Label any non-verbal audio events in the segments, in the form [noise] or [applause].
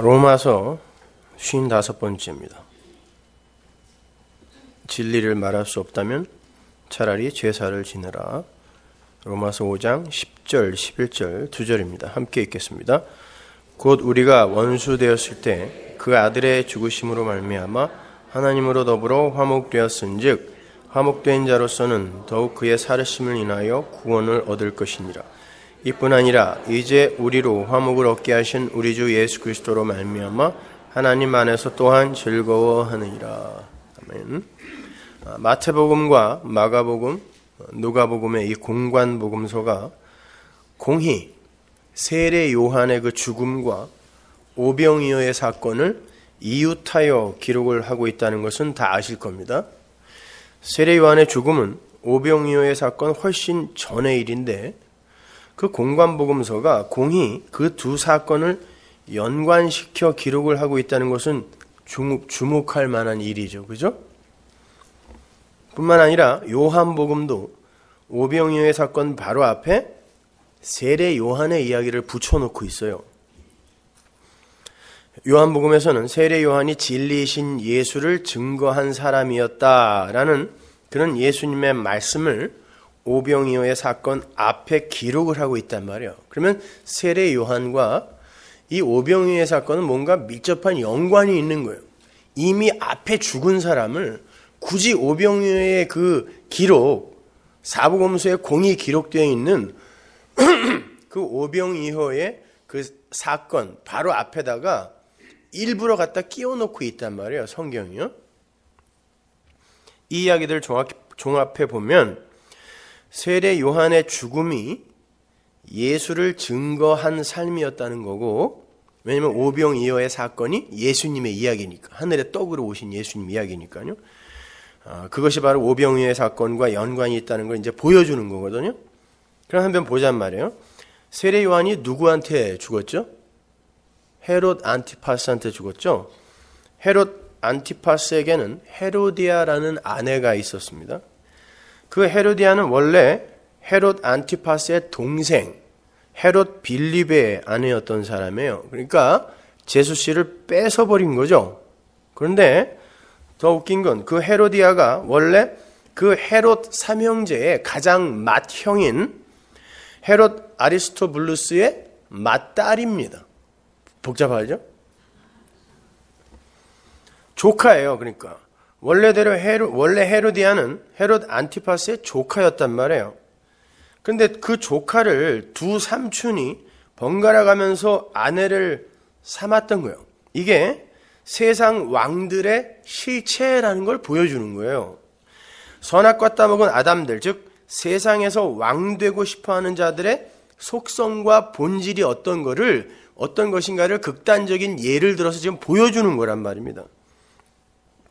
로마서 55번째입니다. 진리를 말할 수 없다면 차라리 제사를 지내라. 로마서 5장 10절, 11절, 2절입니다. 함께 읽겠습니다. 곧 우리가 원수 되었을 때 그 아들의 죽으심으로 말미암아 하나님으로 더불어 화목되었은즉 화목된 자로서는 더욱 그의 살으심을 인하여 구원을 얻을 것이니라. 이뿐 아니라 이제 우리로 화목을 얻게 하신 우리 주 예수 그리스도로 말미암아 하나님 안에서 또한 즐거워하느니라. 아멘. 아, 마태복음과 마가복음, 누가복음의 이 공관 복음서가 공히 세례 요한의 그 죽음과 오병이어의 사건을 이웃하여 기록을 하고 있다는 것은 다 아실 겁니다. 세례 요한의 죽음은 오병이어의 사건 훨씬 전의 일인데 그 공관복음서가 공이그 두 사건을 연관시켜 기록을 하고 있다는 것은 주목, 할 만한 일이죠. 그죠? 뿐만 아니라 요한복음도 오병이의 사건 바로 앞에 세례 요한의 이야기를 붙여놓고 있어요. 요한복음에서는 세례 요한이 진리이신 예수를 증거한 사람이었다라는 그런 예수님의 말씀을 오병이어의 사건 앞에 기록을 하고 있단 말이에요. 그러면 세례 요한과 이 오병이어의 사건은 뭔가 밀접한 연관이 있는 거예요. 이미 앞에 죽은 사람을 굳이 오병이어의 그 기록, 사부검수에 공이 기록되어 있는 [clears throat] 그 오병이어의 그 사건 바로 앞에다가 일부러 갖다 끼워놓고 있단 말이에요. 성경이요. 이이야기들 종합, 종합해 보면 세례 요한의 죽음이 예수를 증거한 삶이었다는 거고 왜냐면 오병 이어의 사건이 예수님의 이야기니까 하늘의 떡으로 오신 예수님 이야기니까요. 아, 그것이 바로 오병 이어의 사건과 연관이 있다는 걸 이제 보여주는 거거든요. 그럼 한번 보잔 말이에요. 세례 요한이 누구한테 죽었죠? 헤롯 안티파스한테 죽었죠. 헤롯 안티파스에게는 헤로디아라는 아내가 있었습니다. 그 헤로디아는 원래 헤롯 안티파스의 동생 헤롯 빌립의 아내였던 사람이에요. 그러니까 제수 씨를 뺏어 버린 거죠. 그런데 더 웃긴 건 그 헤로디아가 원래 그 헤롯 삼형제의 가장 맏형인 헤롯 아리스토블루스의 맏딸입니다. 복잡하죠? 조카예요, 그러니까. 원래대로 헤로, 원래 헤로디아는 헤롯 안티파스의 조카였단 말이에요. 그런데 그 조카를 두 삼촌이 번갈아 가면서 아내를 삼았던 거예요. 이게 세상 왕들의 실체라는 걸 보여주는 거예요. 선악과 따먹은 아담들, 즉 세상에서 왕 되고 싶어 하는 자들의 속성과 본질이 어떤 거를 어떤 것인가를 극단적인 예를 들어서 지금 보여주는 거란 말입니다.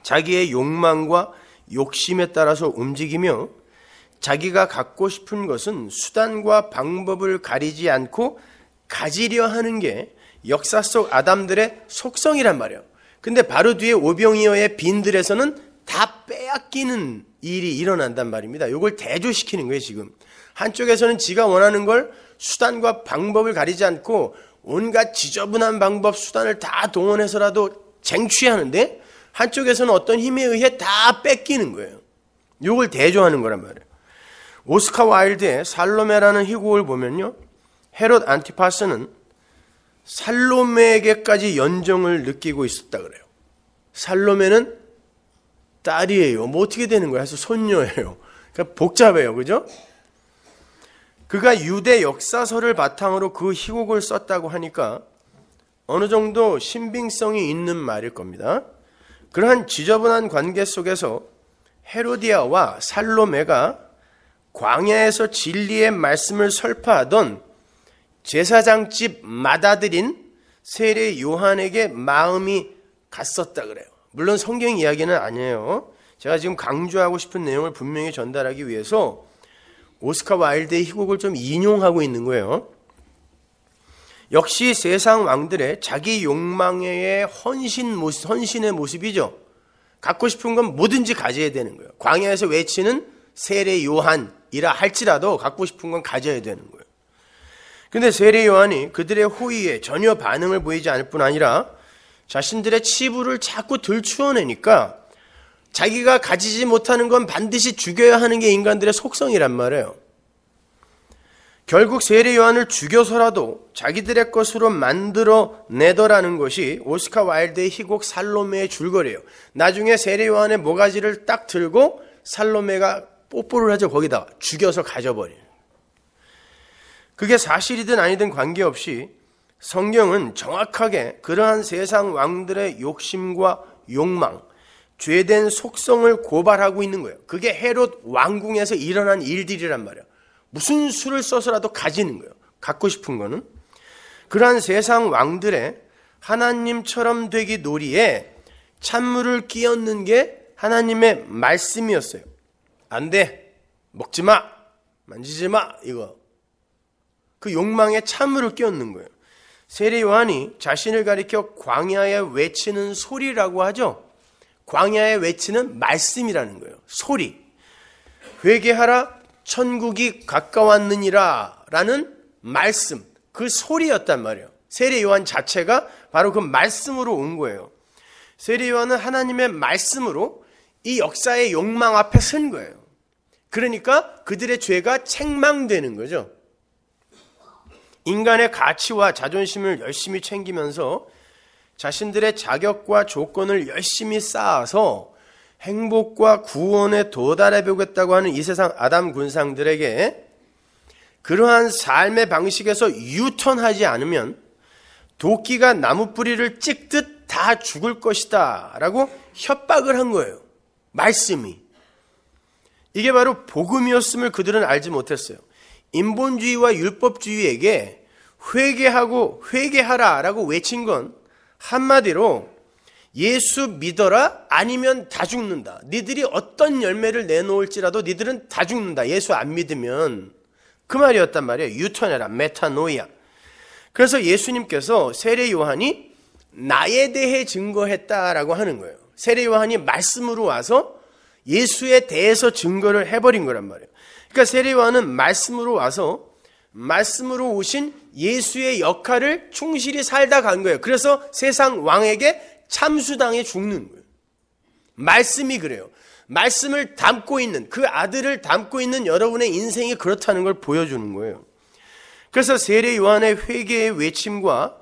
자기의 욕망과 욕심에 따라서 움직이며 자기가 갖고 싶은 것은 수단과 방법을 가리지 않고 가지려 하는 게 역사 속 아담들의 속성이란 말이에요. 근데 바로 뒤에 오병이어의 빈들에서는 다 빼앗기는 일이 일어난단 말입니다. 이걸 대조시키는 거예요, 지금. 한쪽에서는 지가 원하는 걸 수단과 방법을 가리지 않고 온갖 지저분한 방법, 수단을 다 동원해서라도 쟁취하는데 한쪽에서는 어떤 힘에 의해 다 뺏기는 거예요. 이걸 대조하는 거란 말이에요. 오스카 와일드의 살로메라는 희곡을 보면요. 헤롯 안티파스는 살로메에게까지 연정을 느끼고 있었다 그래요. 살로메는 딸이에요. 뭐 어떻게 되는 거야? 그서 손녀예요. 그러니까 복잡해요. 그죠? 그가 유대 역사서를 바탕으로 그 희곡을 썼다고 하니까 어느 정도 신빙성이 있는 말일 겁니다. 그러한 지저분한 관계 속에서 헤로디아와 살로메가 광야에서 진리의 말씀을 설파하던 제사장집 마다들인 세례 요한에게 마음이 갔었다 그래요. 물론 성경 이야기는 아니에요. 제가 지금 강조하고 싶은 내용을 분명히 전달하기 위해서 오스카 와일드의 희곡을 좀 인용하고 있는 거예요. 역시 세상 왕들의 자기 욕망에 헌신 모습, 헌신의 모습이죠. 갖고 싶은 건 뭐든지 가져야 되는 거예요. 광야에서 외치는 세례 요한이라 할지라도 갖고 싶은 건 가져야 되는 거예요. 근데 세례 요한이 그들의 호의에 전혀 반응을 보이지 않을 뿐 아니라 자신들의 치부를 자꾸 들추어내니까 자기가 가지지 못하는 건 반드시 죽여야 하는 게 인간들의 속성이란 말이에요. 결국 세례 요한을 죽여서라도 자기들의 것으로 만들어 내더라는 것이 오스카 와일드의 희곡 살로메의 줄거리예요. 나중에 세례 요한의 모가지를 딱 들고 살로메가 뽀뽀를 하죠. 거기다 죽여서 가져버려는 그게 사실이든 아니든 관계없이 성경은 정확하게 그러한 세상 왕들의 욕심과 욕망, 죄된 속성을 고발하고 있는 거예요. 그게 헤롯 왕궁에서 일어난 일들이란 말이에요. 무슨 수를 써서라도 가지는 거예요. 갖고 싶은 거는. 그러한 세상 왕들의 하나님처럼 되기 놀이에 찬물을 끼얹는 게 하나님의 말씀이었어요. 안 돼. 먹지 마. 만지지 마. 이거. 그 욕망에 찬물을 끼얹는 거예요. 세례 요한이 자신을 가리켜 광야에 외치는 소리라고 하죠. 광야에 외치는 말씀이라는 거예요. 소리. 회개하라, 천국이 가까웠느니라 라는 말씀, 그 소리였단 말이에요. 세례 요한 자체가 바로 그 말씀으로 온 거예요. 세례 요한은 하나님의 말씀으로 이 역사의 욕망 앞에 선 거예요. 그러니까 그들의 죄가 책망되는 거죠. 인간의 가치와 자존심을 열심히 챙기면서 자신들의 자격과 조건을 열심히 쌓아서 행복과 구원에 도달해 보겠다고 하는 이 세상 아담 군상들에게 그러한 삶의 방식에서 유턴하지 않으면 도끼가 나무 뿌리를 찍듯 다 죽을 것이다. 라고 협박을 한 거예요. 말씀이. 이게 바로 복음이었음을 그들은 알지 못했어요. 인본주의와 율법주의에게 회개하고 회개하라 라고 외친 건 한마디로 예수 믿어라 아니면 다 죽는다. 니들이 어떤 열매를 내놓을지라도 니들은 다 죽는다. 예수 안 믿으면 그 말이었단 말이에요. 유턴해라 메타노이아. 그래서 예수님께서 세례 요한이 나에 대해 증거했다라고 하는 거예요. 세례 요한이 말씀으로 와서 예수에 대해서 증거를 해버린 거란 말이에요. 그러니까 세례 요한은 말씀으로 와서 말씀으로 오신 예수의 역할을 충실히 살다 간 거예요. 그래서 세상 왕에게 참수당해 죽는 거예요. 말씀이 그래요. 말씀을 담고 있는 그 아들을 담고 있는 여러분의 인생이 그렇다는 걸 보여주는 거예요. 그래서 세례 요한의 회개의 외침과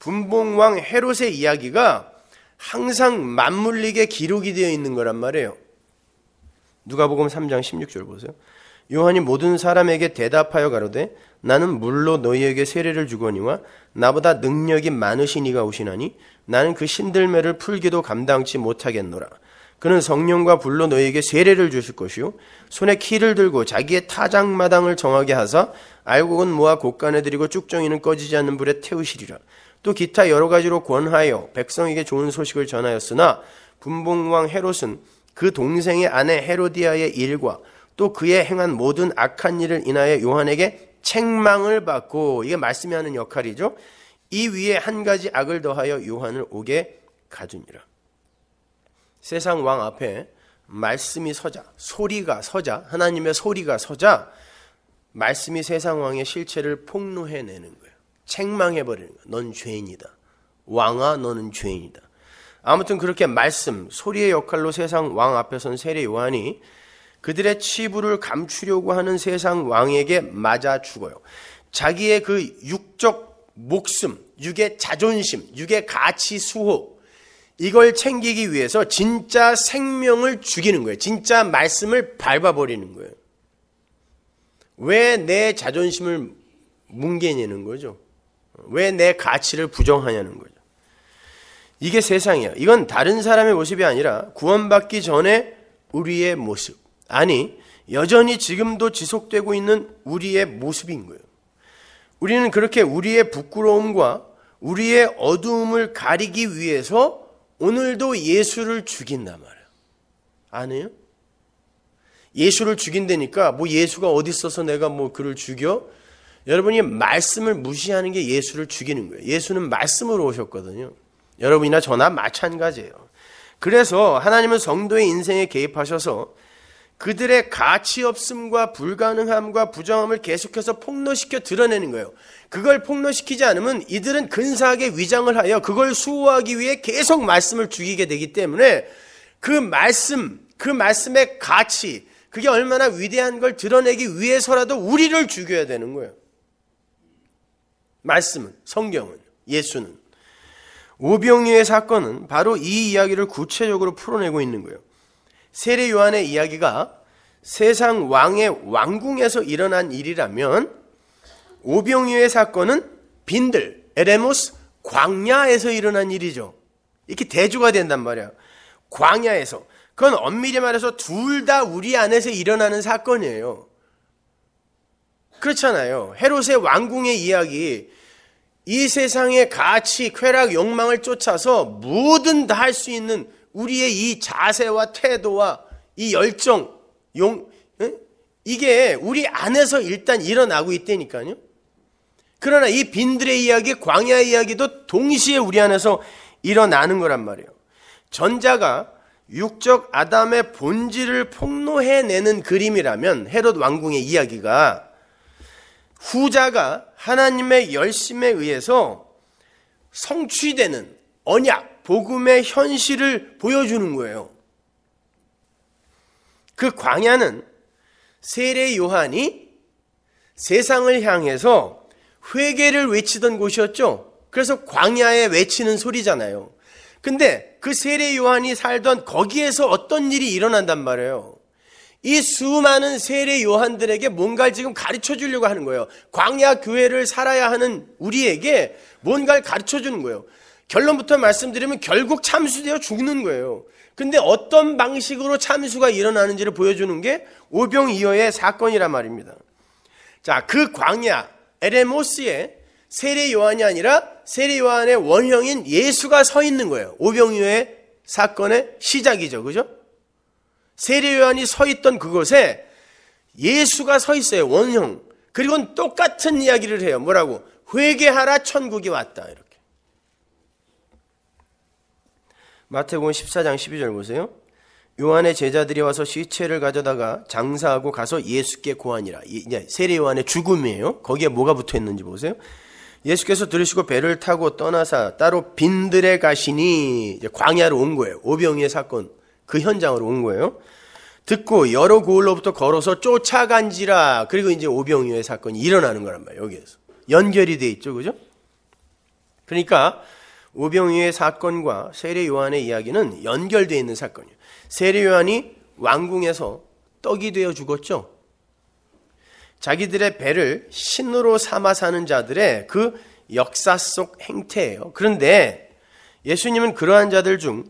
분봉왕 헤롯의 이야기가 항상 맞물리게 기록이 되어 있는 거란 말이에요. 누가복음 3장 16절 보세요. 요한이 모든 사람에게 대답하여 가로되 나는 물로 너희에게 세례를 주거니와 나보다 능력이 많으신 이가 오시나니 나는 그 신들매를 풀기도 감당치 못하겠노라. 그는 성령과 불로 너희에게 세례를 주실 것이요 손에 키를 들고 자기의 타작마당을 정하게 하사 알곡은 모아 곳간에 들이고 쭉정이는 꺼지지 않는 불에 태우시리라. 또 기타 여러 가지로 권하여 백성에게 좋은 소식을 전하였으나 분봉왕 헤롯은 그 동생의 아내 헤로디아의 일과 또 그의 행한 모든 악한 일을 인하여 요한에게 책망을 받고 이게 말씀이 하는 역할이죠. 이 위에 한 가지 악을 더하여 요한을 옥에 가두니라. 세상 왕 앞에 말씀이 서자 소리가 서자 하나님의 소리가 서자 말씀이 세상 왕의 실체를 폭로해내는 거예요. 책망해버리는 거예요. 넌 죄인이다. 왕아 너는 죄인이다. 아무튼 그렇게 말씀 소리의 역할로 세상 왕 앞에 선 세례 요한이 그들의 치부를 감추려고 하는 세상 왕에게 맞아 죽어요. 자기의 그 육적 목숨, 육의 자존심, 육의 가치 수호, 이걸 챙기기 위해서 진짜 생명을 죽이는 거예요. 진짜 말씀을 밟아버리는 거예요. 왜 내 자존심을 뭉개냐는 거죠. 왜 내 가치를 부정하냐는 거죠. 이게 세상이야. 이건 다른 사람의 모습이 아니라 구원받기 전에 우리의 모습. 아니 여전히 지금도 지속되고 있는 우리의 모습인 거예요. 우리는 그렇게 우리의 부끄러움과 우리의 어두움을 가리기 위해서 오늘도 예수를 죽인단 말이에요. 아니에요? 예수를 죽인다니까 뭐 예수가 어디 있어서 내가 뭐 그를 죽여? 여러분이 말씀을 무시하는 게 예수를 죽이는 거예요. 예수는 말씀으로 오셨거든요. 여러분이나 저나 마찬가지예요. 그래서 하나님은 성도의 인생에 개입하셔서 그들의 가치 없음과 불가능함과 부정함을 계속해서 폭로시켜 드러내는 거예요. 그걸 폭로시키지 않으면 이들은 근사하게 위장을 하여 그걸 수호하기 위해 계속 말씀을 죽이게 되기 때문에 그 말씀, 그 말씀의 가치, 그게 얼마나 위대한 걸 드러내기 위해서라도 우리를 죽여야 되는 거예요. 말씀은, 성경은, 예수는. 오병이의 사건은 바로 이 이야기를 구체적으로 풀어내고 있는 거예요. 세례 요한의 이야기가 세상 왕의 왕궁에서 일어난 일이라면 오병이의 사건은 빈들, 에레모스, 광야에서 일어난 일이죠. 이렇게 대조가 된단 말이야. 광야에서. 그건 엄밀히 말해서 둘 다 우리 안에서 일어나는 사건이에요. 그렇잖아요. 헤롯의 왕궁의 이야기. 이 세상의 가치, 쾌락, 욕망을 쫓아서 뭐든 다 할 수 있는 우리의 이 자세와 태도와 이 열정, 용, 예? 이게 우리 안에서 일단 일어나고 있다니까요. 그러나 이 빈들의 이야기, 광야 이야기도 동시에 우리 안에서 일어나는 거란 말이에요. 전자가 육적 아담의 본질을 폭로해내는 그림이라면 헤롯 왕궁의 이야기가 후자가 하나님의 열심에 의해서 성취되는 언약, 복음의 현실을 보여주는 거예요. 그 광야는 세례 요한이 세상을 향해서 회개를 외치던 곳이었죠. 그래서 광야에 외치는 소리잖아요. 근데 그 세례 요한이 살던 거기에서 어떤 일이 일어난단 말이에요. 이 수많은 세례 요한들에게 뭔가를 지금 가르쳐 주려고 하는 거예요. 광야 교회를 살아야 하는 우리에게 뭔가를 가르쳐 주는 거예요. 결론부터 말씀드리면 결국 참수되어 죽는 거예요. 근데 어떤 방식으로 참수가 일어나는지를 보여주는 게 오병이어의 사건이란 말입니다. 자, 그 광야 에레모스에 세례 요한이 아니라 세례 요한의 원형인 예수가 서 있는 거예요. 오병이어의 사건의 시작이죠. 그죠? 세례 요한이 서 있던 그곳에 예수가 서 있어요. 원형. 그리고 똑같은 이야기를 해요. 뭐라고? 회개하라 천국이 왔다. 이렇게. 마태복음 14장 12절 보세요. 요한의 제자들이 와서 시체를 가져다가 장사하고 가서 예수께 고하니라. 세례 요한의 죽음이에요. 거기에 뭐가 붙어 있는지 보세요. 예수께서 들으시고 배를 타고 떠나사 따로 빈들에 가시니 광야로 온 거예요. 오병이의 사건 그 현장으로 온 거예요. 듣고 여러 고을로부터 걸어서 쫓아간지라. 그리고 이제 오병이의 사건이 일어나는 거란 말이에요. 여기에서 연결이 돼 있죠, 그죠? 그러니까 오병이의 사건과 세례 요한의 이야기는 연결되어 있는 사건이에요. 세례 요한이 왕궁에서 떡이 되어 죽었죠. 자기들의 배를 신으로 삼아 사는 자들의 그 역사 속 행태예요. 그런데 예수님은 그러한 자들 중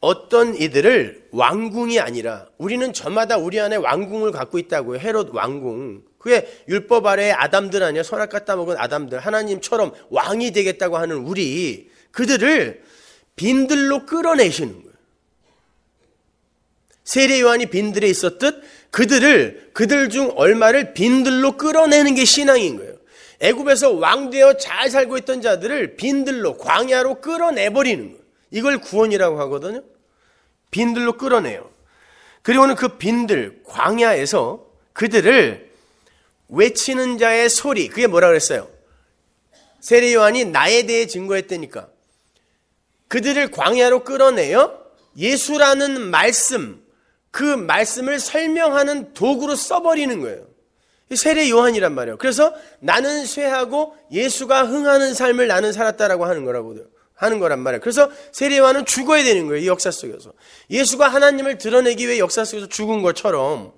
어떤 이들을 왕궁이 아니라 우리는 저마다 우리 안에 왕궁을 갖고 있다고요. 헤롯 왕궁. 그게 율법 아래의 아담들 아니야. 선악 갖다 먹은 아담들. 하나님처럼 왕이 되겠다고 하는 우리. 그들을 빈들로 끌어내시는 거예요. 세례 요한이 빈들에 있었듯 그들을 그들 중 얼마를 빈들로 끌어내는 게 신앙인 거예요. 애굽에서 왕 되어 잘 살고 있던 자들을 빈들로 광야로 끌어내 버리는 거예요. 이걸 구원이라고 하거든요. 빈들로 끌어내요. 그리고는 그 빈들 광야에서 그들을 외치는 자의 소리 그게 뭐라 그랬어요? 세례 요한이 나에 대해 증거했다니까. 그들을 광야로 끌어내어 예수라는 말씀, 그 말씀을 설명하는 도구로 써버리는 거예요. 세례 요한이란 말이에요. 그래서 나는 쇠하고 예수가 흥하는 삶을 나는 살았다라고 하는 거라고 하는 거란 말이에요. 그래서 세례 요한은 죽어야 되는 거예요. 이 역사 속에서. 예수가 하나님을 드러내기 위해 역사 속에서 죽은 것처럼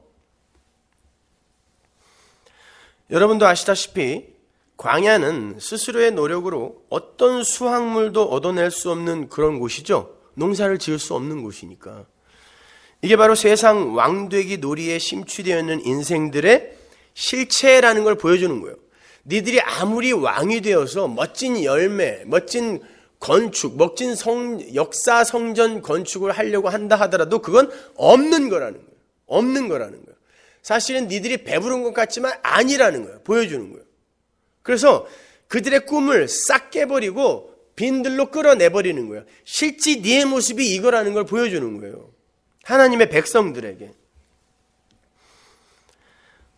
여러분도 아시다시피 광야는 스스로의 노력으로 어떤 수확물도 얻어낼 수 없는 그런 곳이죠. 농사를 지을 수 없는 곳이니까. 이게 바로 세상 왕되기 놀이에 심취되어 있는 인생들의 실체라는 걸 보여주는 거예요. 니들이 아무리 왕이 되어서 멋진 열매, 멋진 건축, 멋진 성, 역사 성전 건축을 하려고 한다 하더라도 그건 없는 거라는 거예요. 없는 거라는 거예요. 사실은 니들이 배부른 것 같지만 아니라는 거예요. 보여주는 거예요. 그래서 그들의 꿈을 싹 깨버리고 빈들로 끌어내버리는 거예요. 실제 네 모습이 이거라는 걸 보여주는 거예요. 하나님의 백성들에게.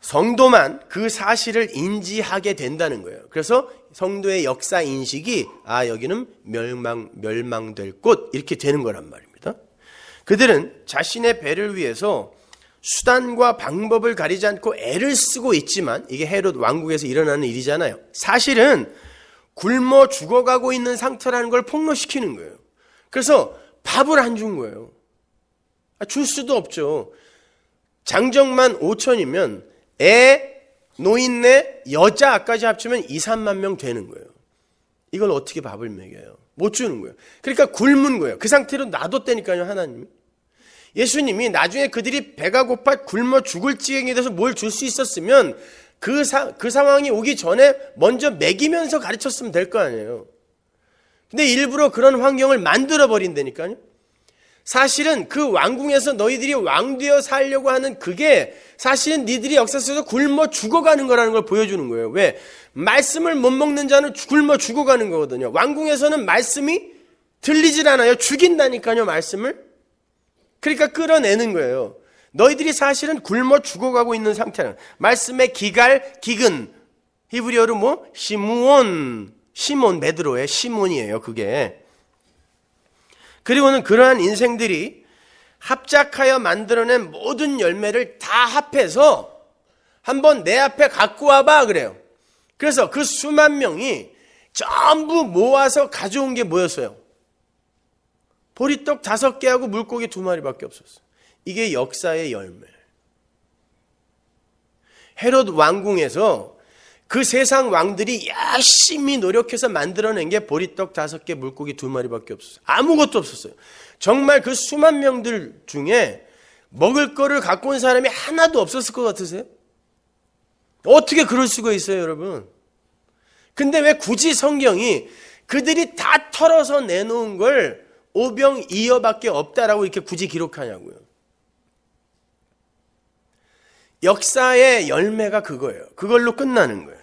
성도만 그 사실을 인지하게 된다는 거예요. 그래서 성도의 역사 인식이 아 여기는 멸망 멸망될 곳 이렇게 되는 거란 말입니다. 그들은 자신의 배를 위해서 수단과 방법을 가리지 않고 애를 쓰고 있지만 이게 헤롯 왕국에서 일어나는 일이잖아요. 사실은 굶어 죽어가고 있는 상태라는 걸 폭로시키는 거예요. 그래서 밥을 안 준 거예요. 아, 줄 수도 없죠. 장정만 5천이면 애, 노인네, 여자까지 합치면 2, 3만 명 되는 거예요. 이걸 어떻게 밥을 먹여요? 못 주는 거예요. 그러니까 굶은 거예요. 그 상태로 놔뒀다니까요, 하나님 예수님이 나중에 그들이 배가 고파 굶어 죽을 지경이돼서뭘 줄 수 있었으면 그, 사, 그 상황이 오기 전에 먼저 먹이면서 가르쳤으면 될 거 아니에요. 근데 일부러 그런 환경을 만들어버린다니까요. 사실은 그 왕궁에서 너희들이 왕되어 살려고 하는 그게 사실은 니들이 역사 속에서 굶어 죽어가는 거라는 걸 보여주는 거예요. 왜? 말씀을 못 먹는 자는 굶어 죽어가는 거거든요. 왕궁에서는 말씀이 들리질 않아요. 죽인다니까요, 말씀을. 그러니까 끌어내는 거예요. 너희들이 사실은 굶어 죽어가고 있는 상태는 말씀의 기갈, 기근 히브리어로 뭐 시므온, 시몬 메드로의 시몬이에요. 그게 그리고는 그러한 인생들이 합작하여 만들어낸 모든 열매를 다 합해서 한번 내 앞에 갖고 와봐 그래요. 그래서 그 수만 명이 전부 모아서 가져온 게 뭐였어요? 보리떡 다섯 개하고 물고기 두 마리밖에 없었어요. 이게 역사의 열매. 헤롯 왕궁에서 그 세상 왕들이 열심히 노력해서 만들어낸 게 보리떡 다섯 개, 물고기 두 마리밖에 없었어요. 아무것도 없었어요. 정말 그 수만 명들 중에 먹을 거를 갖고 온 사람이 하나도 없었을 것 같으세요? 어떻게 그럴 수가 있어요, 여러분? 근데 왜 굳이 성경이 그들이 다 털어서 내놓은 걸 오병이어밖에 없다라고 이렇게 굳이 기록하냐고요. 역사의 열매가 그거예요. 그걸로 끝나는 거예요.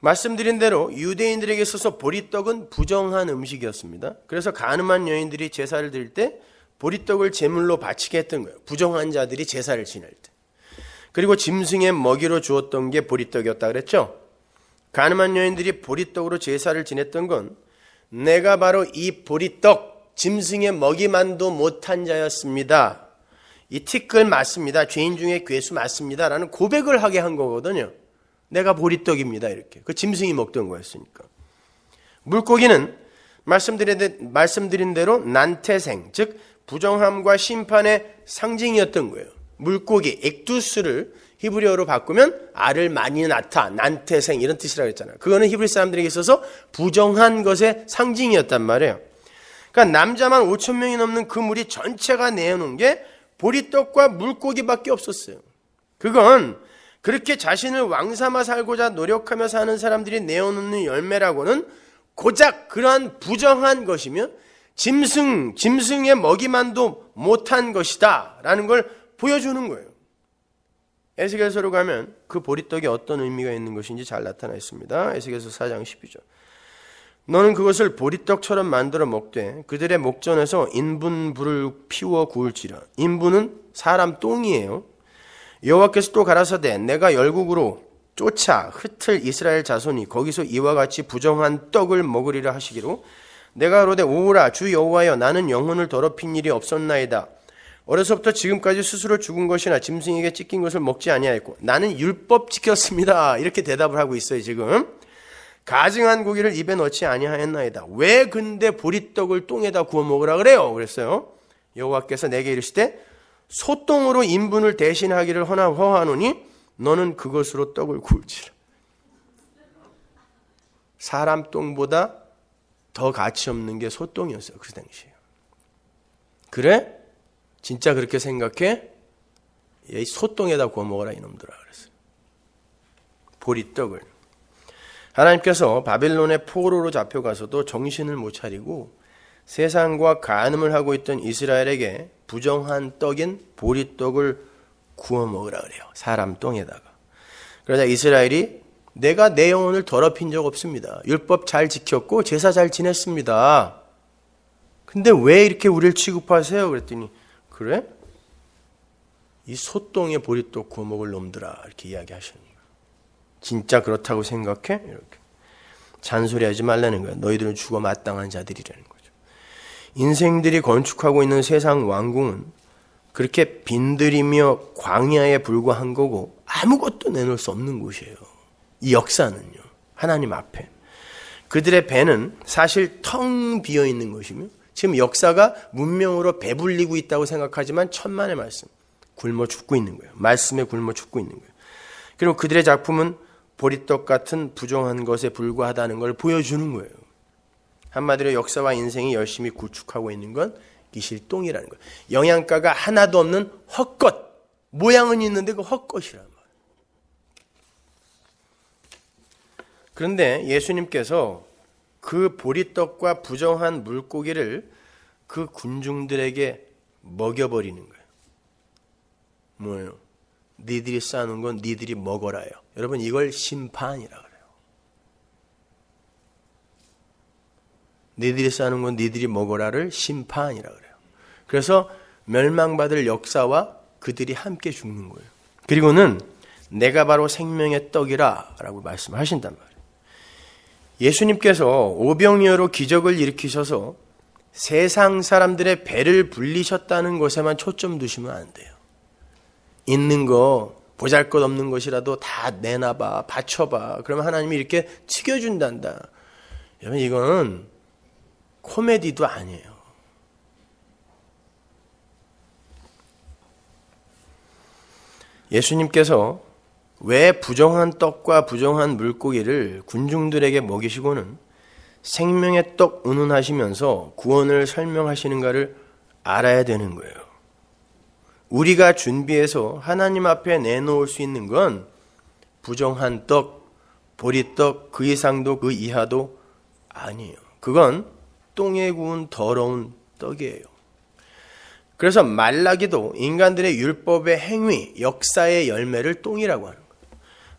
말씀드린 대로 유대인들에게 있어서 보리떡은 부정한 음식이었습니다. 그래서 가늠한 여인들이 제사를 드릴 때 보리떡을 제물로 바치게 했던 거예요. 부정한 자들이 제사를 지낼 때. 그리고 짐승의 먹이로 주었던 게 보리떡이었다 그랬죠? 가늠한 여인들이 보리떡으로 제사를 지냈던 건 내가 바로 이 보리떡 짐승의 먹이만도 못한 자였습니다. 이 티끌 맞습니다. 죄인 중에 괴수 맞습니다. 라는 고백을 하게 한 거거든요. 내가 보리떡입니다. 이렇게. 그 짐승이 먹던 거였으니까. 물고기는 말씀드린, 말씀드린 대로 난태생, 즉 부정함과 심판의 상징이었던 거예요. 물고기, 액두스를 히브리어로 바꾸면 알을 많이 낳다, 난태생 이런 뜻이라고 했잖아요. 그거는 히브리 사람들에게 있어서 부정한 것의 상징이었단 말이에요. 그러니까 남자만 5천 명이 넘는 그 무리 전체가 내놓은 게 보리떡과 물고기밖에 없었어요. 그건 그렇게 자신을 왕삼아 살고자 노력하며 사는 사람들이 내어놓는 열매라고는 고작 그러한 부정한 것이며 짐승, 짐승의 먹이만도 못한 것이다. 라는 걸 보여주는 거예요. 에스겔서로 가면 그 보리떡이 어떤 의미가 있는 것인지 잘 나타나 있습니다. 에스겔서 4장 10이죠. 너는 그것을 보리떡처럼 만들어 먹되 그들의 목전에서 인분불을 피워 구울지라. 인분은 사람 똥이에요. 여호와께서 또 가라사대 내가 열국으로 쫓아 흩을 이스라엘 자손이 거기서 이와 같이 부정한 떡을 먹으리라 하시기로 내가 로되 오라 우주 여호와여 나는 영혼을 더럽힌 일이 없었나이다. 어려서부터 지금까지 스스로 죽은 것이나 짐승에게 찢긴 것을 먹지 아니하였고 나는 율법 지켰습니다. 이렇게 대답을 하고 있어요 지금. 가증한 고기를 입에 넣지 아니하였나이다. 왜 근데 보리떡을 똥에다 구워 먹으라 그래요? 그랬어요. 여호와께서 내게 이르시되 소똥으로 인분을 대신하기를 허나 허하노니 너는 그것으로 떡을 구울지라 사람 똥보다 더 가치 없는 게 소똥이었어요. 그 당시에. 그래? 진짜 그렇게 생각해? 이 소똥에다 구워 먹어라 이놈들아 그랬어요. 보리떡을. 하나님께서 바벨론의 포로로 잡혀가서도 정신을 못 차리고 세상과 간음을 하고 있던 이스라엘에게 부정한 떡인 보리떡을 구워 먹으라 그래요. 사람 똥에다가. 그러자 이스라엘이 내가 내 영혼을 더럽힌 적 없습니다. 율법 잘 지켰고 제사 잘 지냈습니다. 근데 왜 이렇게 우리를 취급하세요? 그랬더니 그래? 이 소똥에 보리떡 구워 먹을 놈들아 이렇게 이야기하시는 진짜 그렇다고 생각해? 이렇게 잔소리하지 말라는 거야. 너희들은 죽어 마땅한 자들이라는 거죠. 인생들이 건축하고 있는 세상 왕궁은 그렇게 빈들이며 광야에 불과한 거고 아무것도 내놓을 수 없는 곳이에요. 이 역사는요. 하나님 앞에. 그들의 배는 사실 텅 비어 있는 것이며 지금 역사가 문명으로 배불리고 있다고 생각하지만 천만의 말씀. 굶어 죽고 있는 거예요. 말씀에 굶어 죽고 있는 거예요. 그리고 그들의 작품은 보리떡 같은 부정한 것에 불과하다는 걸 보여주는 거예요. 한마디로 역사와 인생이 열심히 구축하고 있는 건 기실동이라는 거예요. 영양가가 하나도 없는 헛것. 모양은 있는데 그 헛것이란 말이에요. 그런데 예수님께서 그 보리떡과 부정한 물고기를 그 군중들에게 먹여버리는 거예요. 뭐예요? 니들이 싸는 건 니들이 먹어라요. 여러분 이걸 심판이라 그래요. 니들이 싸는 건 니들이 먹어라를 심판이라 그래요. 그래서 멸망받을 역사와 그들이 함께 죽는 거예요. 그리고는 내가 바로 생명의 떡이라라고 말씀하신단 말이에요. 예수님께서 오병이어로 기적을 일으키셔서 세상 사람들의 배를 불리셨다는 것에만 초점 두시면 안 돼요. 있는 거 보잘 것 없는 것이라도 다 내놔봐, 받쳐봐. 그러면 하나님이 이렇게 튀겨준단다. 여러분, 이거 코미디도 아니에요. 예수님께서 왜 부정한 떡과 부정한 물고기를 군중들에게 먹이시고는 생명의 떡 운운하시면서 구원을 설명하시는가를 알아야 되는 거예요. 우리가 준비해서 하나님 앞에 내놓을 수 있는 건 부정한 떡, 보리떡 그 이상도 그 이하도 아니에요. 그건 똥에 구운 더러운 떡이에요. 그래서 말라기도 인간들의 율법의 행위, 역사의 열매를 똥이라고 하는 거예요.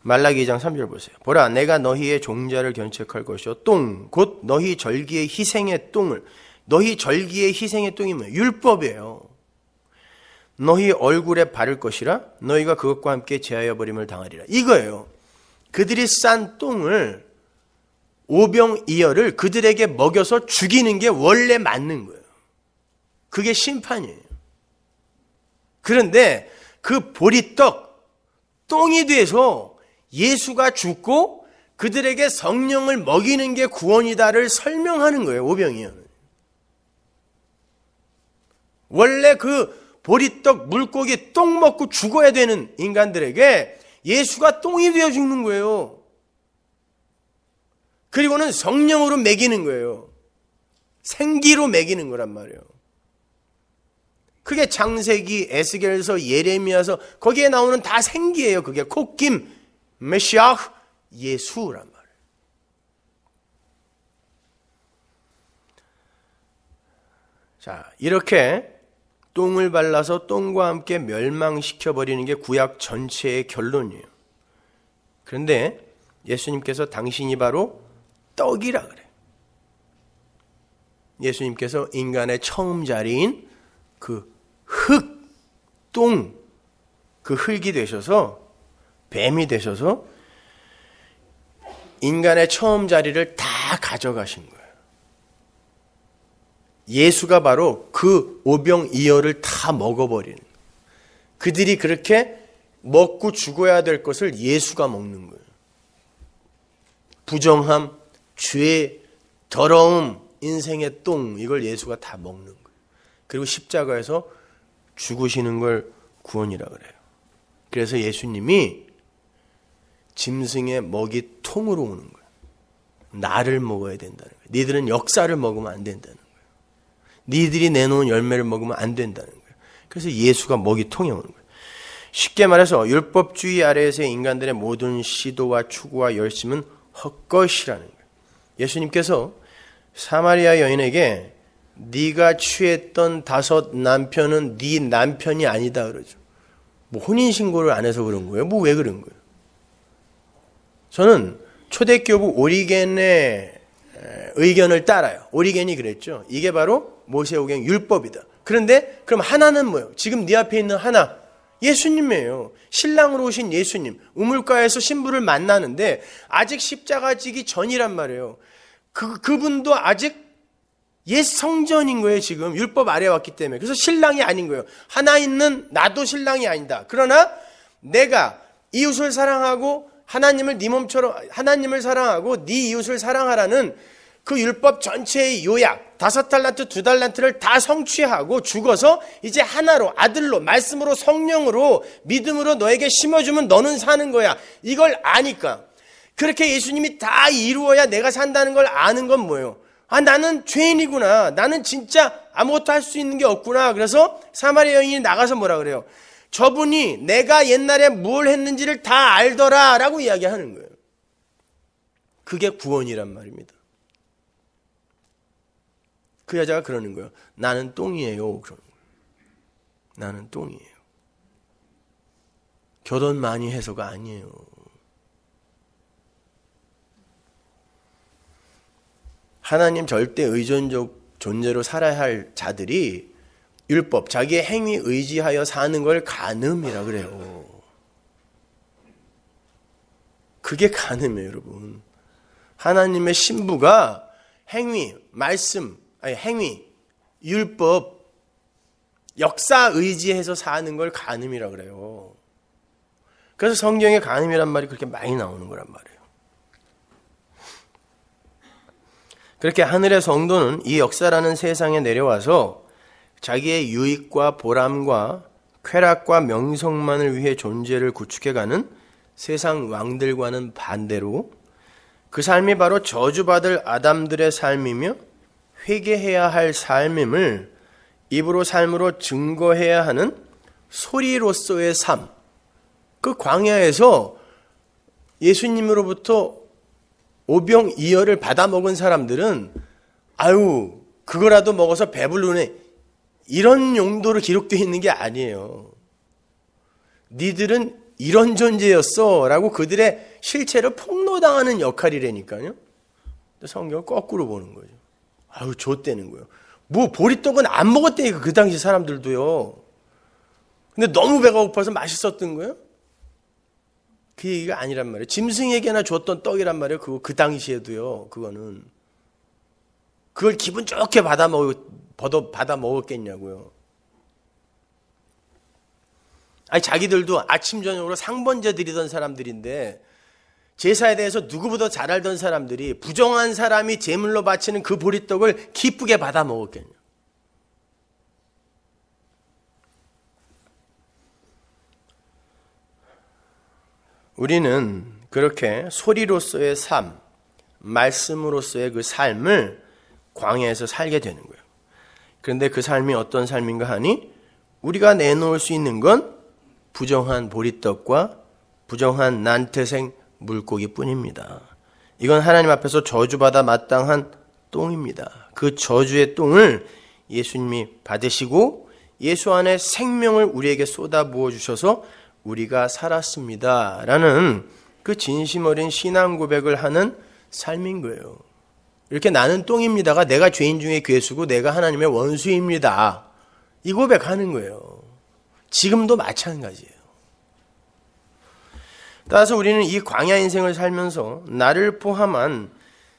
말라기 2장 3절 보세요. 보라 내가 너희의 종자를 견책할 것이요 똥곧 너희 절기의 희생의 똥을 너희 절기의 희생의 똥이 면 율법이에요. 너희 얼굴에 바를 것이라 너희가 그것과 함께 제하여 버림을 당하리라. 이거예요. 그들이 싼 똥을 오병이어를 그들에게 먹여서 죽이는 게 원래 맞는 거예요. 그게 심판이에요. 그런데 그 보리떡 똥이 돼서 예수가 죽고 그들에게 성령을 먹이는 게 구원이다를 설명하는 거예요. 오병이어는. 원래 그 보리떡 물고기 똥 먹고 죽어야 되는 인간들에게 예수가 똥이 되어 죽는 거예요. 그리고는 성령으로 먹이는 거예요. 생기로 먹이는 거란 말이에요. 그게 장세기, 에스겔서, 예레미야서 거기에 나오는 다 생기예요. 그게 코김, 메시아흐 예수란 말. 자, 이렇게 똥을 발라서 똥과 함께 멸망시켜 버리는 게 구약 전체의 결론이에요. 그런데 예수님께서 당신이 바로 떡이라 그래. 예수님께서 인간의 처음 자리인 그 흙, 똥, 그 흙이 되셔서 뱀이 되셔서 인간의 처음 자리를 다 가져가신 거예요. 예수가 바로 그 오병이어를 다먹어버리 그들이 그렇게 먹고 죽어야 될 것을 예수가 먹는 거예요. 부정함, 죄, 더러움, 인생의 똥 이걸 예수가 다 먹는 거예요. 그리고 십자가에서 죽으시는 걸 구원이라 그래요. 그래서 예수님이 짐승의 먹이 통으로 오는 거예요. 나를 먹어야 된다는 거예 니들은 역사를 먹으면 안 된다는 거예 니들이 내놓은 열매를 먹으면 안 된다는 거예 그래서 예수가 먹이 통에 오는 거예 쉽게 말해서 율법주의 아래에서 인간들의 모든 시도와 추구와 열심은 헛것이라는 거예 예수님께서 사마리아 여인에게 네가 취했던 다섯 남편은 네 남편이 아니다 그러죠. 뭐 혼인 신고를 안 해서 그런 거예요? 뭐 왜 그런 거예요? 저는 초대교부 오리겐의 의견을 따라요. 오리겐이 그랬죠. 이게 바로 모세오경 율법이다. 그런데 그럼 하나는 뭐예요? 지금 네 앞에 있는 하나 예수님이에요. 신랑으로 오신 예수님. 우물가에서 신부를 만나는데 아직 십자가 지기 전이란 말이에요. 그 그분도 아직 옛 성전인 거예요, 지금. 율법 아래 왔기 때문에. 그래서 신랑이 아닌 거예요. 하나 있는 나도 신랑이 아니다. 그러나 내가 이웃을 사랑하고 하나님을 네 몸처럼 하나님을 사랑하고 네 이웃을 사랑하라는 그 율법 전체의 요약 다섯 달란트 두 달란트를 다 성취하고 죽어서 이제 하나로 아들로 말씀으로 성령으로 믿음으로 너에게 심어주면 너는 사는 거야 이걸 아니까 그렇게 예수님이 다 이루어야 내가 산다는 걸 아는 건 뭐예요? 아 나는 죄인이구나 나는 진짜 아무것도 할 수 있는 게 없구나 그래서 사마리아 여인이 나가서 뭐라 그래요? 저분이 내가 옛날에 뭘 했는지를 다 알더라 라고 이야기하는 거예요. 그게 구원이란 말입니다. 그 여자가 그러는 거예요. 나는 똥이에요. 그런 나는 똥이에요. 결혼 많이 해서가 아니에요. 하나님 절대 의존적 존재로 살아야 할 자들이 율법, 자기의 행위 의지하여 사는 걸 간음이라 그래요. 그게 간음이에요, 여러분. 하나님의 신부가 행위, 말씀, 아니 행위, 율법, 역사 의지해서 사는 걸 간음이라 그래요. 그래서 성경에 간음이란 말이 그렇게 많이 나오는 거란 말이에요. 그렇게 하늘의 성도는 이 역사라는 세상에 내려와서 자기의 유익과 보람과 쾌락과 명성만을 위해 존재를 구축해가는 세상 왕들과는 반대로 그 삶이 바로 저주받을 아담들의 삶이며 회개해야 할 삶임을 입으로 삶으로 증거해야 하는 소리로서의 삶. 그 광야에서 예수님으로부터 오병이어를 받아먹은 사람들은 아유 그거라도 먹어서 배불르네 이런 용도로 기록되어 있는 게 아니에요. 니들은 이런 존재였어. 라고 그들의 실체를 폭로당하는 역할이라니까요. 성경을 거꾸로 보는 거죠. 아유, 줬대는 거예요. 뭐, 보리떡은 안 먹었대니까, 그 당시 사람들도요. 근데 너무 배가 고파서 맛있었던 거예요? 그 얘기가 아니란 말이에요. 짐승에게나 줬던 떡이란 말이에요. 그거 그 당시에도요. 그거는 그걸 기분 좋게 받아 먹 받아, 받아 먹었겠냐고요. 아니 자기들도 아침 저녁으로 상번제 드리던 사람들인데 제사에 대해서 누구보다 잘 알던 사람들이 부정한 사람이 제물로 바치는 그 보리떡을 기쁘게 받아 먹었겠냐. 우리는 그렇게 소리로서의 삶, 말씀으로서의 그 삶을 광야에서 살게 되는 거예요. 그런데 그 삶이 어떤 삶인가 하니 우리가 내놓을 수 있는 건 부정한 보리떡과 부정한 난태생 물고기뿐입니다. 이건 하나님 앞에서 저주받아 마땅한 똥입니다. 그 저주의 똥을 예수님이 받으시고 예수 안에 생명을 우리에게 쏟아 부어 주셔서 우리가 살았습니다. 라는 그 진심 어린 신앙 고백을 하는 삶인 거예요. 이렇게 나는 똥입니다가 내가 죄인 중에 괴수고 내가 하나님의 원수입니다. 이 고백하는 거예요. 지금도 마찬가지예요. 따라서 우리는 이 광야 인생을 살면서 나를 포함한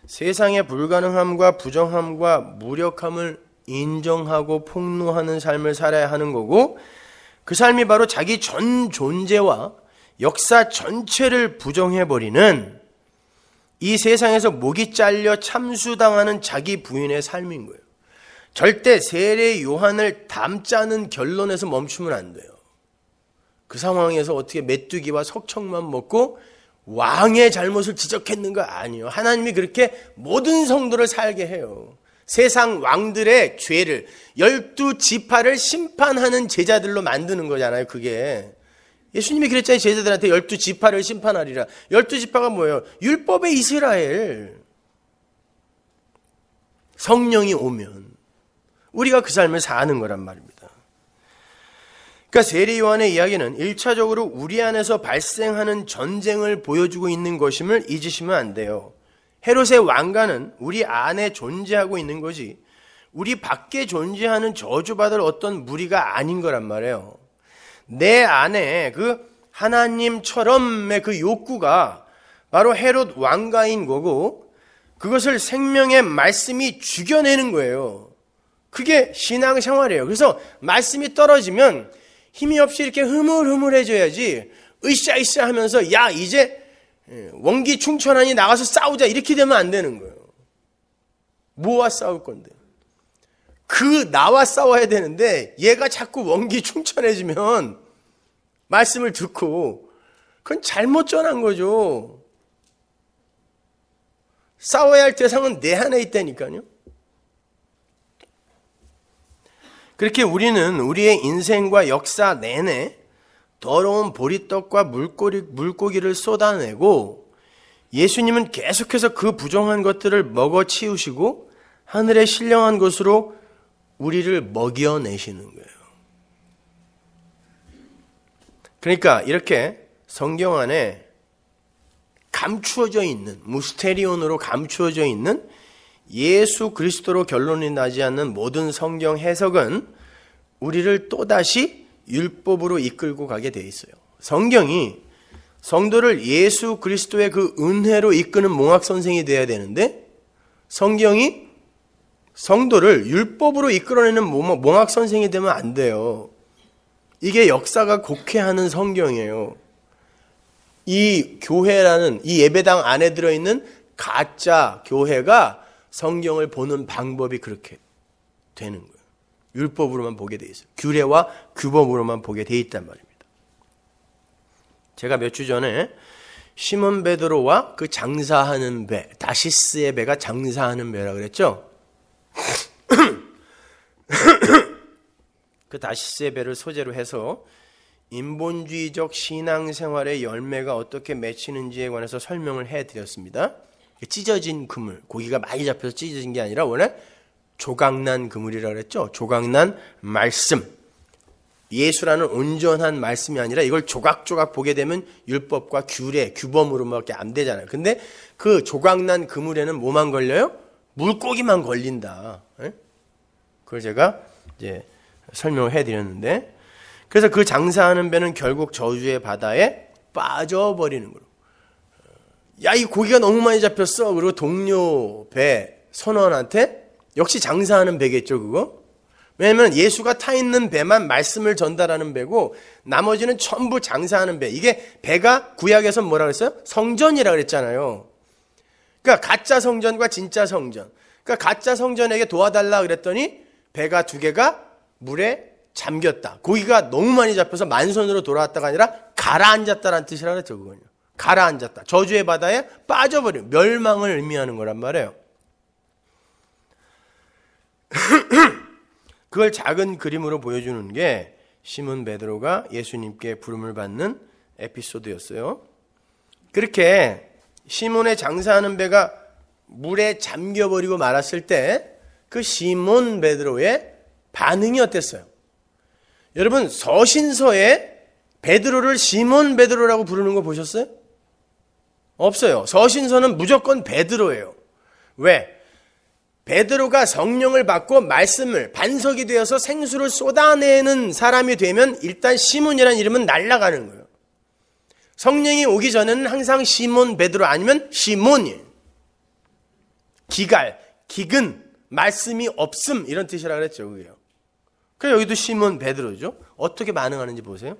세상의 불가능함과 부정함과 무력함을 인정하고 폭로하는 삶을 살아야 하는 거고 그 삶이 바로 자기 전 존재와 역사 전체를 부정해버리는 이 세상에서 목이 잘려 참수당하는 자기 부인의 삶인 거예요. 절대 세례 요한을 담자는 결론에서 멈추면 안 돼요. 그 상황에서 어떻게 메뚜기와 석청만 먹고 왕의 잘못을 지적했는가? 아니요. 하나님이 그렇게 모든 성도를 살게 해요. 세상 왕들의 죄를 열두 지파를 심판하는 제자들로 만드는 거잖아요. 그게 예수님이 그랬잖아요. 제자들한테 열두 지파를 심판하리라. 열두 지파가 뭐예요? 율법의 이스라엘. 성령이 오면 우리가 그 삶을 사는 거란 말입니다. 그러니까 세례 요한의 이야기는 1차적으로 우리 안에서 발생하는 전쟁을 보여주고 있는 것임을 잊으시면 안 돼요. 헤롯의 왕가는 우리 안에 존재하고 있는 거지 우리 밖에 존재하는 저주받을 어떤 무리가 아닌 거란 말이에요. 내 안에 그 하나님처럼의 그 욕구가 바로 헤롯 왕가인 거고 그것을 생명의 말씀이 죽여내는 거예요. 그게 신앙생활이에요. 그래서 말씀이 떨어지면 힘이 없이 이렇게 흐물흐물해져야지 으쌰으쌰 하면서 야 이제 원기 충천하니 나가서 싸우자 이렇게 되면 안 되는 거예요. 뭐와 싸울 건데? 그 나와 싸워야 되는데 얘가 자꾸 원기 충천해지면 말씀을 듣고 그건 잘못 전한 거죠. 싸워야 할 대상은 내 안에 있다니까요. 그렇게 우리는 우리의 인생과 역사 내내 더러운 보리떡과 물고기, 물고기를 쏟아내고 예수님은 계속해서 그 부정한 것들을 먹어 치우시고 하늘에 신령한 것으로 우리를 먹여내시는 거예요. 그러니까 이렇게 성경 안에 감추어져 있는 무스테리온으로 감추어져 있는 예수 그리스도로 결론이 나지 않는 모든 성경 해석은 우리를 또다시 율법으로 이끌고 가게 돼 있어요. 성경이 성도를 예수 그리스도의 그 은혜로 이끄는 몽학 선생이 돼야 되는데 성경이 성도를 율법으로 이끌어내는 몽학 선생이 되면 안 돼요. 이게 역사가 곡해하는 성경이에요. 이 교회라는 이 예배당 안에 들어있는 가짜 교회가 성경을 보는 방법이 그렇게 되는 거예요. 율법으로만 보게 돼 있어요. 규례와 규범으로만 보게 돼 있단 말입니다. 제가 몇 주 전에 시몬 베드로와 그 장사하는 배, 다시스의 배가 장사하는 배라 그랬죠? 그 다시세배를 소재로 해서 인본주의적 신앙생활의 열매가 어떻게 맺히는지에 관해서 설명을 해드렸습니다. 찢어진 그물, 고기가 많이 잡혀서 찢어진 게 아니라 원래 조각난 그물이라 그랬죠. 조각난 말씀. 예수라는 온전한 말씀이 아니라 이걸 조각조각 보게 되면 율법과 규례, 규범으로밖에 안 되잖아요. 근데 그 조각난 그물에는 뭐만 걸려요? 물고기만 걸린다. 예? 그걸 제가 이제 설명을 해드렸는데 그래서 그 장사하는 배는 결국 저주의 바다에 빠져버리는 거로. 야, 이 고기가 너무 많이 잡혔어. 그리고 동료 배 선원한테 역시 장사하는 배겠죠, 그거? 왜냐면 예수가 타 있는 배만 말씀을 전달하는 배고 나머지는 전부 장사하는 배. 이게 배가 구약에서 뭐라 그랬어요? 성전이라 그랬잖아요. 그러니까 가짜 성전과 진짜 성전. 그러니까 가짜 성전에게 도와달라 그랬더니 배가 두 개가 물에 잠겼다. 고기가 너무 많이 잡혀서 만선으로 돌아왔다가 아니라 가라앉았다라는 뜻이라 그랬죠, 그거 가라앉았다. 저주의 바다에 빠져버린 멸망을 의미하는 거란 말이에요. [clears throat] 그걸 작은 그림으로 보여주는 게 시몬 베드로가 예수님께 부름을 받는 에피소드였어요. 그렇게 시몬의 장사하는 배가 물에 잠겨버리고 말았을 때 그 시몬 베드로의 반응이 어땠어요? 여러분 서신서에 베드로를 시몬 베드로라고 부르는 거 보셨어요? 없어요. 서신서는 무조건 베드로예요. 왜? 베드로가 성령을 받고 말씀을 반석이 되어서 생수를 쏟아내는 사람이 되면 일단 시몬이라는 이름은 날라가는 거예요. 성령이 오기 전에는 항상 시몬 베드로 아니면 시몬이 기갈, 기근, 말씀이 없음 이런 뜻이라 그랬죠. 그게요. 그 여기도 시몬 베드로죠. 어떻게 반응하는지 보세요.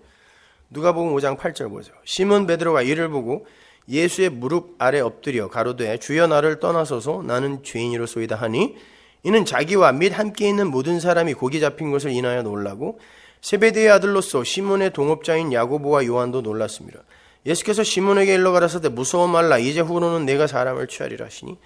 누가복음 5장 8절 보세요. 시몬 베드로가 이를 보고 예수의 무릎 아래 엎드려 가로되 주여 나를 떠나소서 나는 죄인이로소이다 하니 이는 자기와 및 함께 있는 모든 사람이 고기 잡힌 것을 인하여 놀라고 세베드의 아들로서 시몬의 동업자인 야고보와 요한도 놀랐습니다. 예수께서 시몬에게 일러 가라사대 무서워 말라 이제 후로는 내가 사람을 취하리라 하시니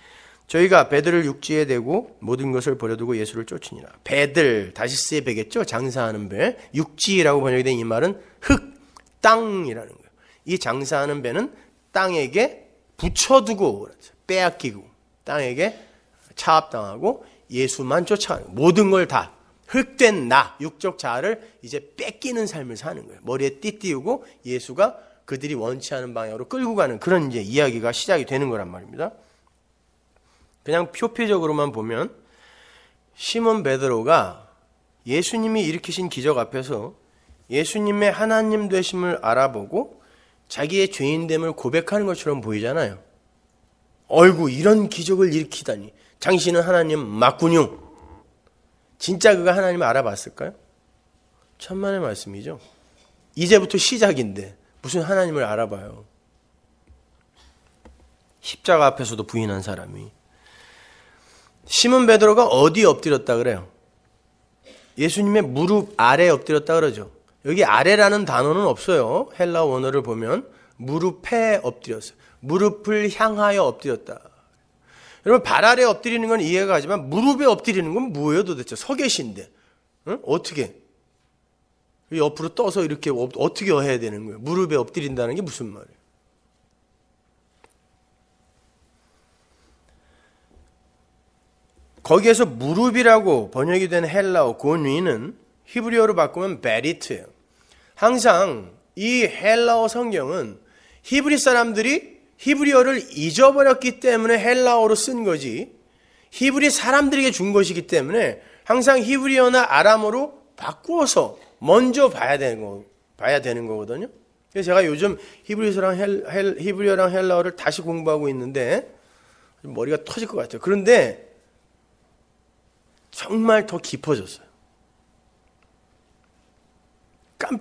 저희가 배들을 육지에 대고 모든 것을 버려두고 예수를 쫓으니라. 배들, 다시 쓰의 배겠죠? 장사하는 배. 육지라고 번역이 된 이 말은 흙, 땅이라는 거예요. 이 장사하는 배는 땅에게 붙여두고, 그렇죠. 빼앗기고, 땅에게 차압당하고, 예수만 쫓아가는 모든 걸 다. 흙된 나, 육적 자아를 이제 뺏기는 삶을 사는 거예요. 머리에 띠띠우고 예수가 그들이 원치 않은 방향으로 끌고 가는 그런 이제 이야기가 시작이 되는 거란 말입니다. 그냥 표피적으로만 보면 시몬 베드로가 예수님이 일으키신 기적 앞에서 예수님의 하나님 되심을 알아보고 자기의 죄인됨을 고백하는 것처럼 보이잖아요. 얼구 이런 기적을 일으키다니 당신은 하나님 맞군요. 진짜 그가 하나님을 알아봤을까요? 천만의 말씀이죠. 이제부터 시작인데 무슨 하나님을 알아봐요. 십자가 앞에서도 부인한 사람이 심은 베드로가 어디 엎드렸다 그래요? 예수님의 무릎 아래 엎드렸다 그러죠. 여기 아래라는 단어는 없어요. 헬라 원어를 보면 무릎에 엎드렸어요. 무릎을 향하여 엎드렸다. 여러분 발 아래 엎드리는 건 이해가 가지만 무릎에 엎드리는 건 뭐예요 도대체? 서 계신데. 응? 어떻게? 옆으로 떠서 이렇게 어떻게 해야 되는 거예요? 무릎에 엎드린다는 게 무슨 말이에요? 거기에서 무릎이라고 번역이 된 헬라어 곤위는 히브리어로 바꾸면 베리트예요. 항상 이 헬라어 성경은 히브리 사람들이 히브리어를 잊어버렸기 때문에 헬라어로 쓴 거지 히브리 사람들에게 준 것이기 때문에 항상 히브리어나 아람어로 바꾸어서 먼저 봐야 되는 거 봐야 되는 거거든요. 그래서 제가 요즘 히브리서랑 헬, 헬 히브리어랑 헬라어를 다시 공부하고 있는데 머리가 터질 것 같아요. 그런데 정말 더 깊어졌어요.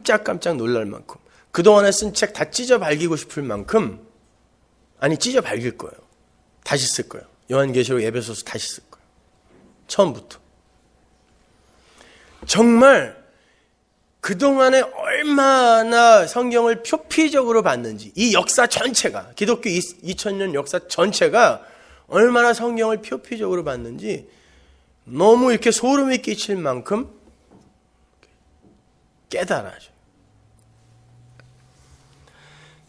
깜짝깜짝 놀랄 만큼. 그동안에 쓴 책 다 찢어 발기고 싶을 만큼, 아니, 찢어 발길 거예요. 다시 쓸 거예요. 요한계시록 예배소서 다시 쓸 거예요. 처음부터. 정말 그동안에 얼마나 성경을 표피적으로 봤는지, 이 역사 전체가, 기독교 2000년 역사 전체가 얼마나 성경을 표피적으로 봤는지, 너무 이렇게 소름이 끼칠 만큼 깨달아져.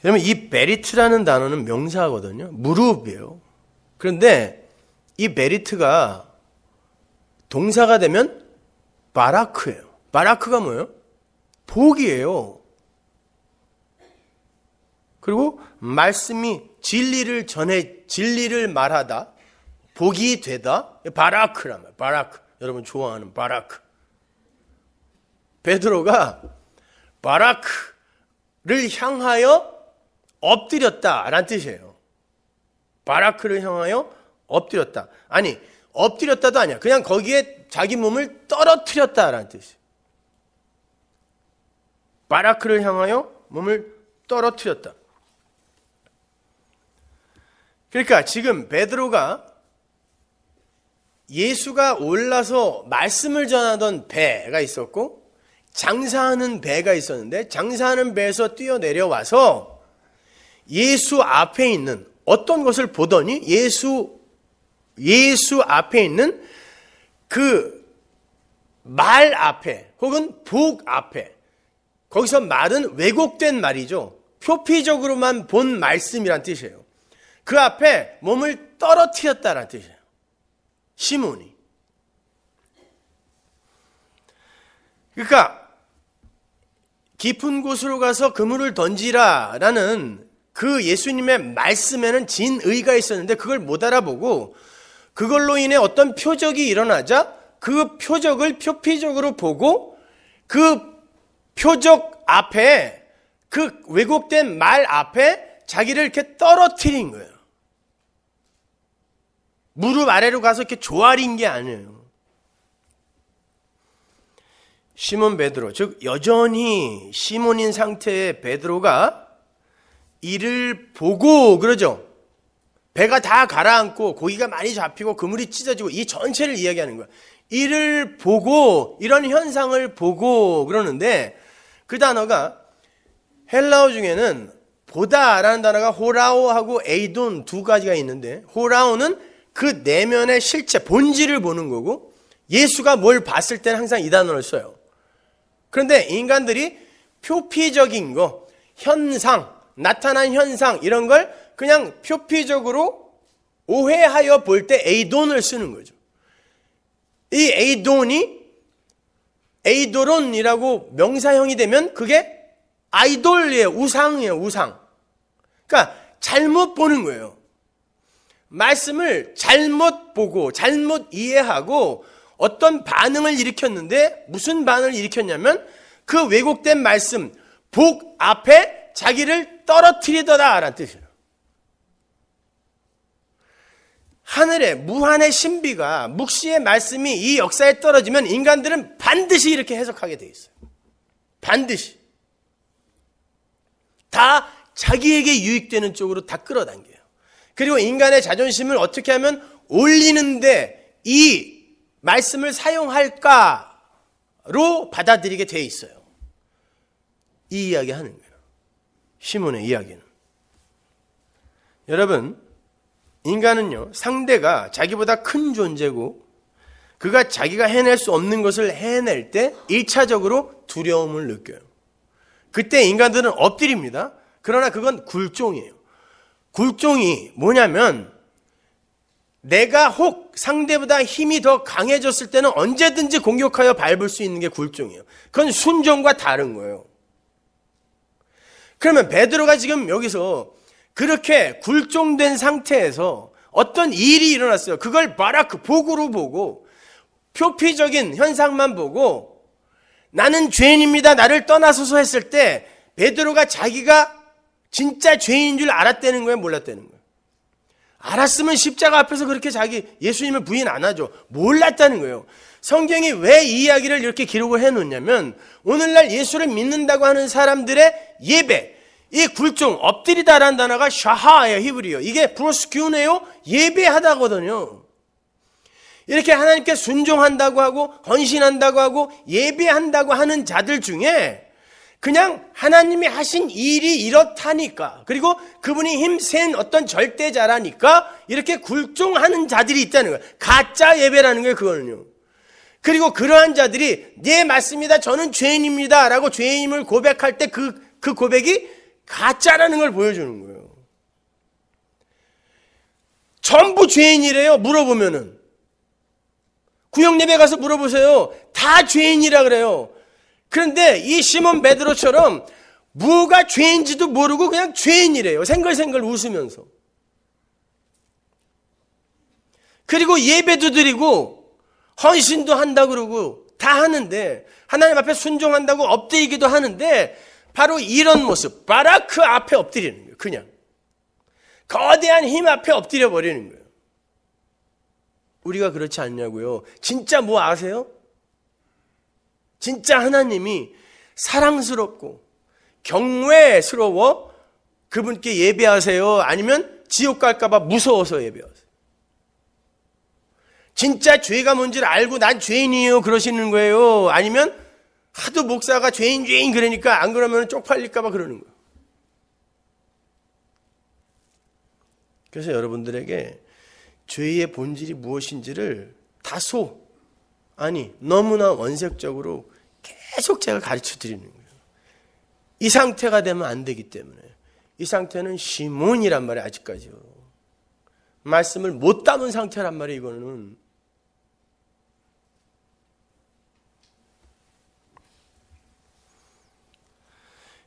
그러면 이 메리트라는 단어는 명사거든요. 무릎이에요. 그런데 이 메리트가 동사가 되면 바라크예요. 바라크가 뭐예요? 복이에요. 그리고 말씀이 진리를 전해 진리를 말하다. 복이 되다. 바라크란 말. 이에요 바라크. 여러분 좋아하는 바라크. 베드로가 바라크를 향하여 엎드렸다라는 뜻이에요. 바라크를 향하여 엎드렸다. 아니, 엎드렸다도 아니야. 그냥 거기에 자기 몸을 떨어뜨렸다라는 뜻이에요. 바라크를 향하여 몸을 떨어뜨렸다. 그러니까 지금 베드로가 예수가 올라서 말씀을 전하던 배가 있었고 장사하는 배가 있었는데 장사하는 배에서 뛰어내려와서 예수 앞에 있는 어떤 것을 보더니 예수 예수 앞에 있는 그 말 앞에 혹은 복 앞에 거기서 말은 왜곡된 말이죠. 표피적으로만 본 말씀이란 뜻이에요. 그 앞에 몸을 떨어뜨렸다라는 뜻이에요. 시몬이. 그러니까 깊은 곳으로 가서 그물을 던지라라는 그 예수님의 말씀에는 진의가 있었는데 그걸 못 알아보고 그걸로 인해 어떤 표적이 일어나자 그 표적을 표피적으로 보고 그 표적 앞에 그 왜곡된 말 앞에 자기를 이렇게 떨어뜨린 거예요. 무릎 아래로 가서 이렇게 조아린 게 아니에요. 시몬 베드로, 즉 여전히 시몬인 상태의 베드로가 이를 보고 그러죠. 배가 다 가라앉고 고기가 많이 잡히고 그물이 찢어지고 이 전체를 이야기하는 거야. 이를 보고 이런 현상을 보고 그러는데 그 단어가 헬라어 중에는 보다라는 단어가 호라오하고 에이돈 두 가지가 있는데 호라오는 그 내면의 실제 본질을 보는 거고 예수가 뭘 봤을 때는 항상 이 단어를 써요. 그런데 인간들이 표피적인 거, 현상, 나타난 현상 이런 걸 그냥 표피적으로 오해하여 볼 때 에이돈을 쓰는 거죠. 이 에이돈이 에이도론이라고 명사형이 되면 그게 아이돌의 우상이에요. 우상. 그러니까 잘못 보는 거예요. 말씀을 잘못 보고 잘못 이해하고 어떤 반응을 일으켰는데 무슨 반응을 일으켰냐면 그 왜곡된 말씀 복 앞에 자기를 떨어뜨리더라라는 뜻이에요. 하늘의 무한의 신비가 묵시의 말씀이 이 역사에 떨어지면 인간들은 반드시 이렇게 해석하게 돼 있어요. 반드시 다 자기에게 유익되는 쪽으로 다 끌어당겨요. 그리고 인간의 자존심을 어떻게 하면 올리는데 이 말씀을 사용할까로 받아들이게 돼 있어요. 이 이야기 하는 거예요. 시몬의 이야기는. 여러분, 인간은요, 상대가 자기보다 큰 존재고, 그가 자기가 해낼 수 없는 것을 해낼 때 1차적으로 두려움을 느껴요. 그때 인간들은 엎드립니다. 그러나 그건 굴종이에요. 굴종이 뭐냐면 내가 혹 상대보다 힘이 더 강해졌을 때는 언제든지 공격하여 밟을 수 있는 게 굴종이에요. 그건 순종과 다른 거예요. 그러면 베드로가 지금 여기서 그렇게 굴종된 상태에서 어떤 일이 일어났어요. 그걸 바라크 복으로 보고 표피적인 현상만 보고 나는 죄인입니다. 나를 떠나서서 했을 때 베드로가 자기가 진짜 죄인인 줄 알았다는 거예요? 몰랐다는 거예요? 알았으면 십자가 앞에서 그렇게 자기 예수님을 부인 안 하죠. 몰랐다는 거예요. 성경이 왜 이 이야기를 이렇게 기록을 해 놓냐면 오늘날 예수를 믿는다고 하는 사람들의 예배 이 굴종 엎드리다라는 단어가 샤하예요 히브리어 이게 프로스큐네요 예배하다거든요. 이렇게 하나님께 순종한다고 하고 헌신한다고 하고 예배한다고 하는 자들 중에 그냥 하나님이 하신 일이 이렇다니까. 그리고 그분이 힘센 어떤 절대자라니까 이렇게 굴종하는 자들이 있다는 거예요. 가짜 예배라는 거예요, 그거는요. 그리고 그러한 자들이 네 맞습니다. 저는 죄인입니다라고 죄인임을 고백할 때 그그 그 고백이 가짜라는 걸 보여주는 거예요. 전부 죄인이래요. 물어보면은 구역 예배 가서 물어보세요. 다 죄인이라 그래요. 그런데 이 시몬 베드로처럼 뭐가 죄인지도 모르고 그냥 죄인이래요. 생글생글 웃으면서. 그리고 예배도 드리고 헌신도 한다 그러고 다 하는데 하나님 앞에 순종한다고 엎드리기도 하는데 바로 이런 모습 바라크 앞에 엎드리는 거예요. 그냥 거대한 힘 앞에 엎드려 버리는 거예요. 우리가 그렇지 않냐고요. 진짜 뭐 아세요? 진짜 하나님이 사랑스럽고 경외스러워 그분께 예배하세요. 아니면 지옥 갈까봐 무서워서 예배하세요. 진짜 죄가 뭔지를 알고 난 죄인이에요. 그러시는 거예요. 아니면 하도 목사가 죄인, 죄인 그러니까 안 그러면 쪽팔릴까봐 그러는 거예요. 그래서 여러분들에게 죄의 본질이 무엇인지를 다소, 아니, 너무나 원색적으로 계속 제가 가르쳐 드리는 거예요. 이 상태가 되면 안 되기 때문에. 이 상태는 시몬이란 말이 아직까지요. 말씀을 못 담은 상태란 말이에요, 이거는.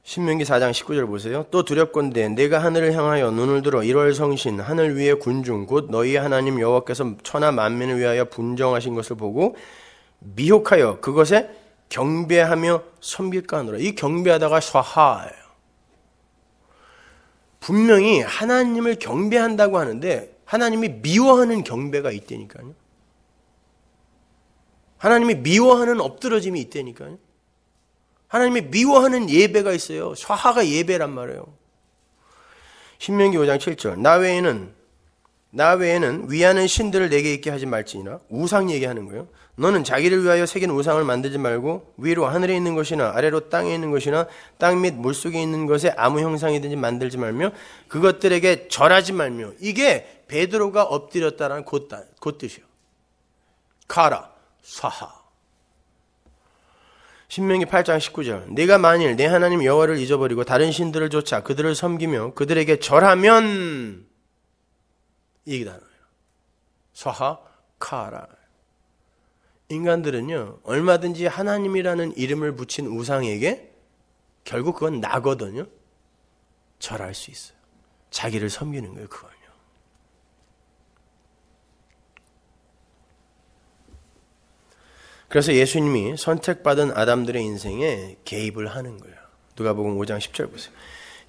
신명기 4장 19절 보세요. 또 두렵건대 내가 하늘을 향하여 눈을 들어 1월 성신 하늘 위에 군중 곧 너희 하나님 여호와께서 천하 만민을 위하여 분정하신 것을 보고 미혹하여 그것에 경배하며 섬길까노라. 이 경배하다가 샤하예요. 분명히 하나님을 경배한다고 하는데 하나님이 미워하는 경배가 있다니까요. 하나님이 미워하는 엎드러짐이 있다니까요. 하나님이 미워하는 예배가 있어요. 샤하가 예배란 말이에요. 신명기 5장 7절. 나 외에는 나 외에는 위하는 신들을 내게 있게 하지 말지니라. 우상 얘기하는 거예요. 너는 자기를 위하여 새긴 우상을 만들지 말고 위로 하늘에 있는 것이나 아래로 땅에 있는 것이나 땅 및 물속에 있는 것에 아무 형상이든지 만들지 말며 그것들에게 절하지 말며 이게 베드로가 엎드렸다는 곧뜻이요 가라 사하 신명기 8장 19절 네가 만일 내 하나님 여호와를 잊어버리고 다른 신들을 조차 그들을 섬기며 그들에게 절하면 이게 단요 사하 카라 인간들은요, 얼마든지 하나님이라는 이름을 붙인 우상에게 결국 그건 나거든요. 절할 수 있어요. 자기를 섬기는 거예요, 그걸요. 그래서 예수님이 선택받은 아담들의 인생에 개입을 하는 거예요. 누가복음 5장 10절 보세요.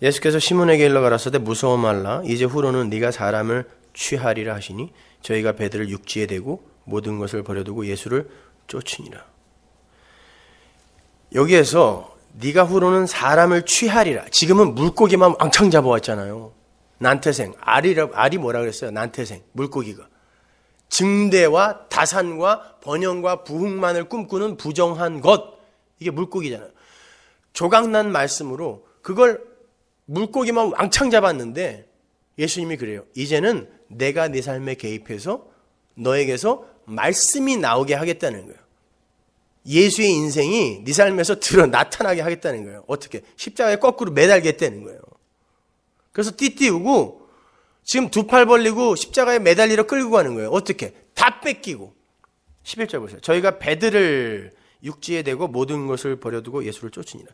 예수께서 시몬에게 일러 가라사대 무서워 말라 이제 후로는 네가 사람을 취하리라 하시니 저희가 배들을 육지에 대고 모든 것을 버려두고 예수를 쫓으니라. 여기에서 네가 후로는 사람을 취하리라. 지금은 물고기만 왕창 잡아왔잖아요. 난태생, 알이라, 알이 뭐라 그랬어요? 난태생, 물고기가. 증대와 다산과 번영과 부흥만을 꿈꾸는 부정한 것. 이게 물고기잖아요. 조각난 말씀으로 그걸 물고기만 왕창 잡았는데 예수님이 그래요. 이제는 내가 네 삶에 개입해서 너에게서 말씀이 나오게 하겠다는 거예요. 예수의 인생이 네 삶에서 드러 나타나게 하겠다는 거예요. 어떻게? 십자가에 거꾸로 매달겠다는 거예요. 그래서 띠띠우고 지금 두 팔 벌리고 십자가에 매달리러 끌고 가는 거예요. 어떻게? 다 뺏기고. 11절 보세요. 저희가 배들을 육지에 대고 모든 것을 버려두고 예수를 쫓으니라.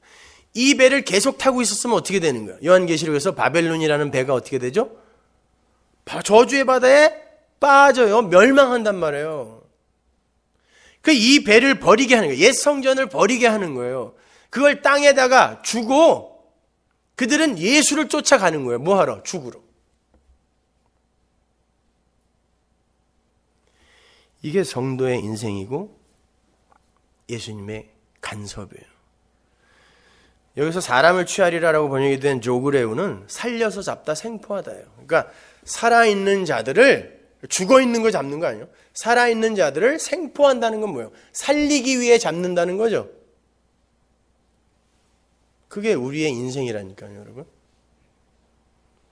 이 배를 계속 타고 있었으면 어떻게 되는 거예요? 요한계시록에서 바벨론이라는 배가 어떻게 되죠? 저주의 바다에 빠져요. 멸망한단 말이에요. 그 이 배를 버리게 하는 거예요. 옛 성전을 버리게 하는 거예요. 그걸 땅에다가 주고 그들은 예수를 쫓아가는 거예요. 뭐하러? 죽으러. 이게 성도의 인생이고 예수님의 간섭이에요. 여기서 사람을 취하리라라고 번역이 된 조그레우는 살려서 잡다 생포하다예요. 그러니까 살아있는 자들을 죽어 있는 거 잡는 거 아니에요? 살아 있는 자들을 생포한다는 건 뭐예요? 살리기 위해 잡는다는 거죠. 그게 우리의 인생이라니까요, 여러분.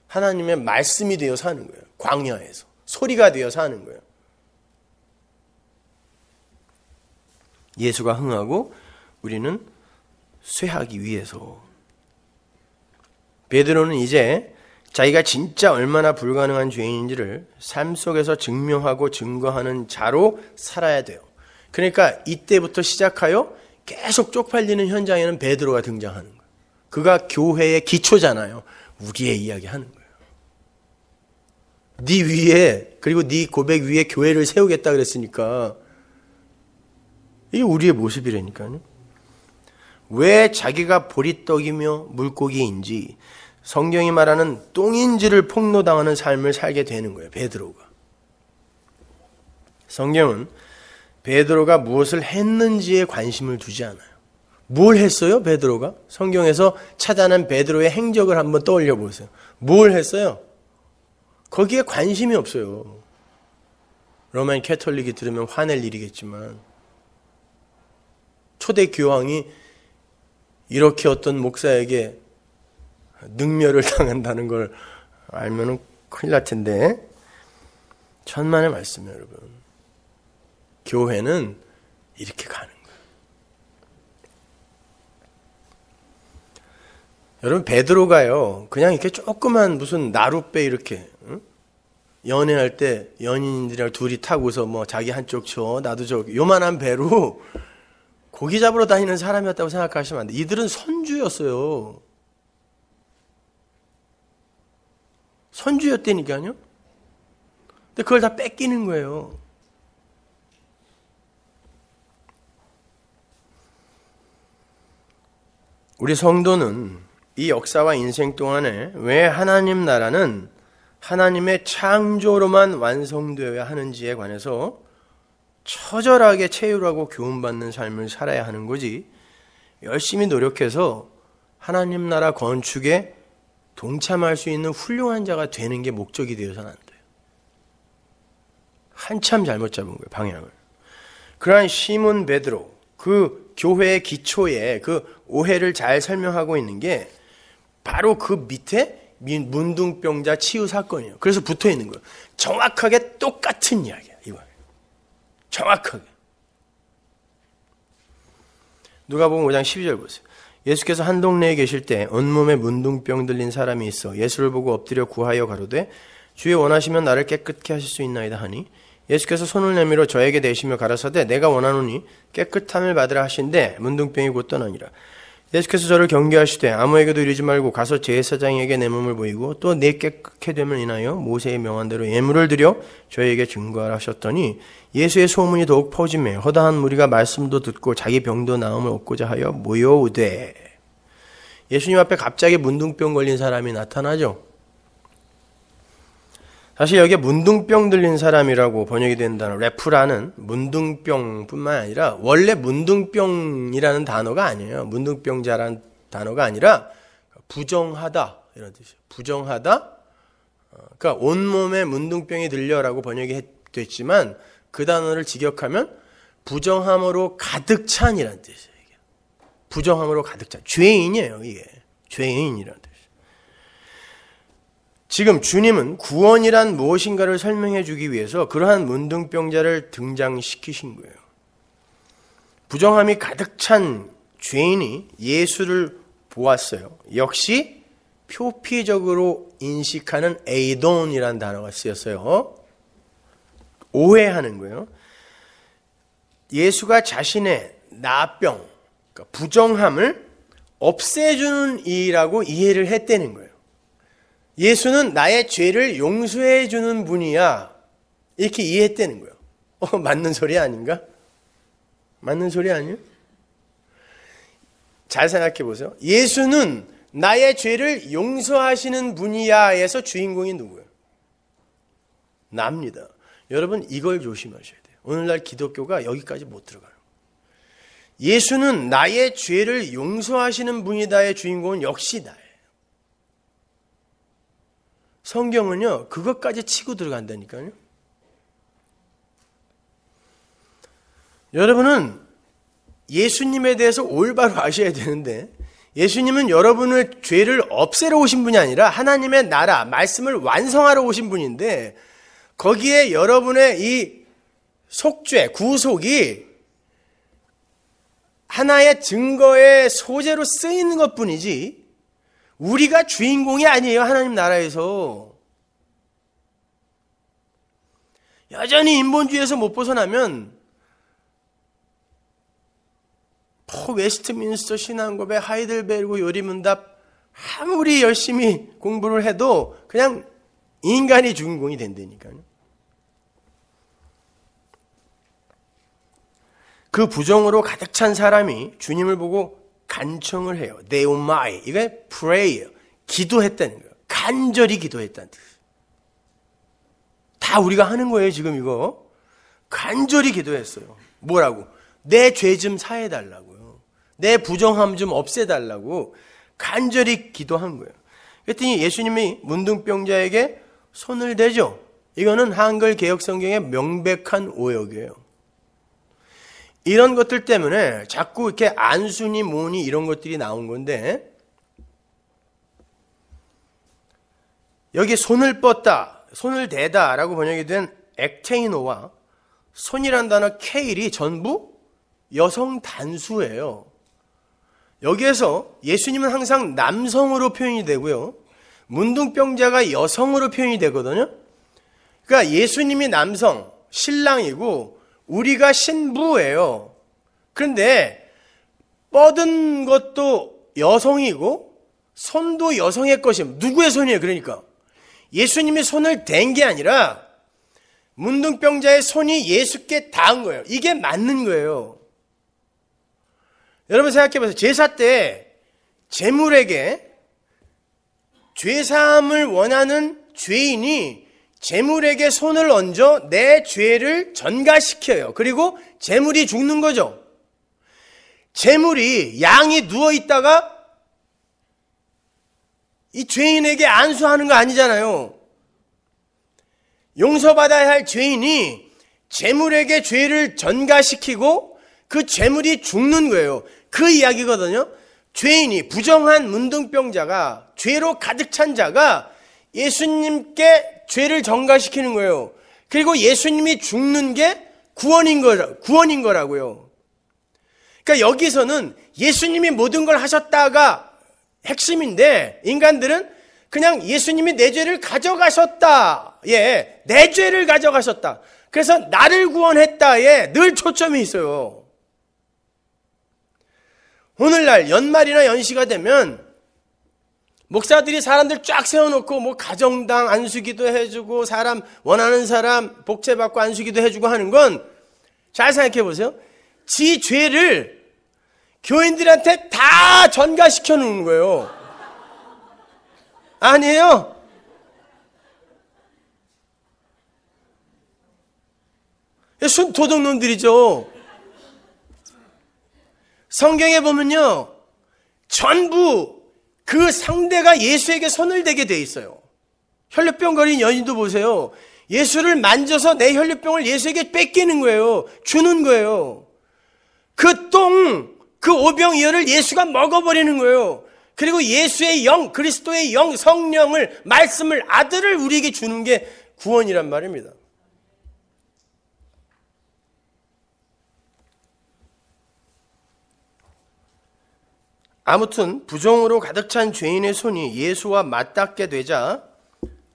하나님의 말씀이 되어 사는 거예요. 광야에서 소리가 되어 사는 거예요. 예수가 흥하고 우리는 쇠하기 위해서 베드로는 이제 자기가 진짜 얼마나 불가능한 죄인인지를 삶 속에서 증명하고 증거하는 자로 살아야 돼요. 그러니까 이때부터 시작하여 계속 쪽팔리는 현장에는 베드로가 등장하는 거예요. 그가 교회의 기초잖아요. 우리의 이야기하는 거예요. 네 위에 그리고 네 고백 위에 교회를 세우겠다 그랬으니까 이게 우리의 모습이라니까요. 왜 자기가 보리떡이며 물고기인지 성경이 말하는 똥인지를 폭로당하는 삶을 살게 되는 거예요. 베드로가. 성경은 베드로가 무엇을 했는지에 관심을 두지 않아요. 뭘 했어요, 베드로가? 성경에서 찾아낸 베드로의 행적을 한번 떠올려 보세요. 뭘 했어요? 거기에 관심이 없어요. 로만 캐톨릭이 들으면 화낼 일이겠지만 초대 교황이 이렇게 어떤 목사에게 능멸을 [laughs] 당한다는 걸알면 큰일 날 텐데 천만의 말씀 여러분. 교회는 이렇게 가는 거예 여러분 베드로가요. 그냥 이렇게 조그만 무슨 나룻배 이렇게 응? 연애할 때 연인들이랑 둘이 타고서 뭐 자기 한쪽 저 나도 저 요만한 배로 고기 잡으러 다니는 사람이었다고 생각하시면 안 돼. 이들은 선주였어요. 선주였다니까요. 근데 그걸 다 뺏기는 거예요. 우리 성도는 이 역사와 인생 동안에 왜 하나님 나라는 하나님의 창조로만 완성되어야 하는지에 관해서 처절하게 체휼하고 교훈받는 삶을 살아야 하는 거지 열심히 노력해서 하나님 나라 건축에 동참할 수 있는 훌륭한 자가 되는 게 목적이 되어서는 안 돼요. 한참 잘못 잡은 거예요, 방향을. 그러한 시몬 베드로, 그 교회의 기초에 그 오해를 잘 설명하고 있는 게 바로 그 밑에 문둥병자 치유 사건이에요. 그래서 붙어 있는 거예요. 정확하게 똑같은 이야기야, 이거. 정확하게. 누가 보면 5장 12절 보세요. 예수께서 한 동네에 계실 때 온몸에 문둥병 들린 사람이 있어 예수를 보고 엎드려 구하여 가로되 주의 원하시면 나를 깨끗게 하실 수 있나이다 하니 예수께서 손을 내밀어 저에게 내시며 가라사대 내가 원하노니 깨끗함을 받으라 하신데 문둥병이 곧 떠나니라 예수께서 저를 경계하시되 아무에게도 이르지 말고 가서 제사장에게 내 몸을 보이고 또 내깨끗해 되면 인하여 모세의 명한대로 예물을 드려 저에게 증거하라 하셨더니 예수의 소문이 더욱 퍼짐에 허다한 무리가 말씀도 듣고 자기 병도 나음을 얻고자 하여 모여오되 예수님 앞에 갑자기 문둥병 걸린 사람이 나타나죠. 사실 여기에 문둥병 들린 사람이라고 번역이 된 단어 레프라는 문둥병뿐만 아니라 원래 문둥병이라는 단어가 아니에요. 문둥병자라는 단어가 아니라 부정하다 이런 뜻이에요. 부정하다. 어, 그러니까 온몸에 문둥병이 들려라고 번역이 됐지만 그 단어를 직역하면 부정함으로 가득 찬이라는 뜻이에요. 부정함으로 가득 찬 죄인이에요. 이게 죄인이라는 뜻. 지금 주님은 구원이란 무엇인가를 설명해 주기 위해서 그러한 문둥병자를 등장시키신 거예요. 부정함이 가득 찬 죄인이 예수를 보았어요. 역시 표피적으로 인식하는 에이돈이라는 단어가 쓰였어요. 오해하는 거예요. 예수가 자신의 나병, 그러니까 부정함을 없애주는 이라고 이해를 했다는 거예요. 예수는 나의 죄를 용서해 주는 분이야. 이렇게 이해했다는 거예요. 어, 맞는 소리 아닌가? 맞는 소리 아니에요? 잘 생각해 보세요. 예수는 나의 죄를 용서하시는 분이야에서 주인공이 누구예요? 납니다. 여러분 이걸 조심하셔야 돼요. 오늘날 기독교가 여기까지 못 들어가요. 예수는 나의 죄를 용서하시는 분이다의 주인공은 역시 나예요. 성경은요, 그것까지 치고 들어간다니까요. 여러분은 예수님에 대해서 올바로 아셔야 되는데, 예수님은 여러분의 죄를 없애러 오신 분이 아니라 하나님의 나라, 말씀을 완성하러 오신 분인데, 거기에 여러분의 이 속죄, 구속이 하나의 증거의 소재로 쓰이는 것 뿐이지, 우리가 주인공이 아니에요. 하나님 나라에서. 여전히 인본주의에서 못 벗어나면 포 뭐 웨스트민스터 신앙고백 하이델베르고 요리문답 아무리 열심히 공부를 해도 그냥 인간이 주인공이 된다니까요. 그 부정으로 가득 찬 사람이 주님을 보고 간청을 해요. 네오마이. 이게 pray예요. 기도했다는 거예요. 간절히 기도했다는 뜻. 다 우리가 하는 거예요, 지금 이거. 간절히 기도했어요. 뭐라고? 내 죄 좀 사해달라고요. 내 부정함 좀 없애달라고 간절히 기도한 거예요. 그랬더니 예수님이 문둥병자에게 손을 대죠. 이거는 한글 개혁 성경의 명백한 오역이에요. 이런 것들 때문에 자꾸 이렇게 안순이 뭐니 이런 것들이 나온 건데 여기 손을 뻗다, 손을 대다라고 번역이 된 액테이노와 손이란 단어 케일이 전부 여성 단수예요. 여기에서 예수님은 항상 남성으로 표현이 되고요. 문둥병자가 여성으로 표현이 되거든요. 그러니까 예수님이 남성, 신랑이고 우리가 신부예요. 그런데 뻗은 것도 여성이고 손도 여성의 것이 누구의 손이에요? 그러니까 예수님이 손을 댄 게 아니라 문둥병자의 손이 예수께 닿은 거예요. 이게 맞는 거예요. 여러분 생각해 보세요. 제사 때 제물에게 죄사함을 원하는 죄인이 재물에게 손을 얹어 내 죄를 전가시켜요. 그리고 재물이 죽는 거죠. 재물이 양이 누워 있다가 이 죄인에게 안수하는 거 아니잖아요. 용서받아야 할 죄인이 재물에게 죄를 전가시키고 그 재물이 죽는 거예요. 그 이야기거든요. 죄인이 부정한 문둥병자가 죄로 가득 찬 자가 예수님께 죄를 정가시키는 거예요. 그리고 예수님이 죽는 게 구원인 거 구원인 거라고요. 그러니까 여기서는 예수님이 모든 걸 하셨다가 핵심인데 인간들은 그냥 예수님이 내 죄를 가져가셨다. 예, 내 죄를 가져가셨다. 그래서 나를 구원했다에 늘 초점이 있어요. 오늘날 연말이나 연시가 되면 목사들이 사람들 쫙 세워놓고 뭐 가정당 안수기도 해주고 사람 원하는 사람 복제받고 안수기도 해주고 하는 건 잘 생각해 보세요. 지 죄를 교인들한테 다 전가시켜 놓는 거예요. 아니에요. 순 도둑놈들이죠. 성경에 보면요. 전부 그 상대가 예수에게 손을 대게 돼 있어요. 혈류병 걸린 여인도 보세요. 예수를 만져서 내 혈류병을 예수에게 뺏기는 거예요. 주는 거예요. 그 똥, 그 오병이어를 예수가 먹어버리는 거예요. 그리고 예수의 영, 그리스도의 영, 성령을, 말씀을, 아들을 우리에게 주는 게 구원이란 말입니다. 아무튼 부정으로 가득 찬 죄인의 손이 예수와 맞닿게 되자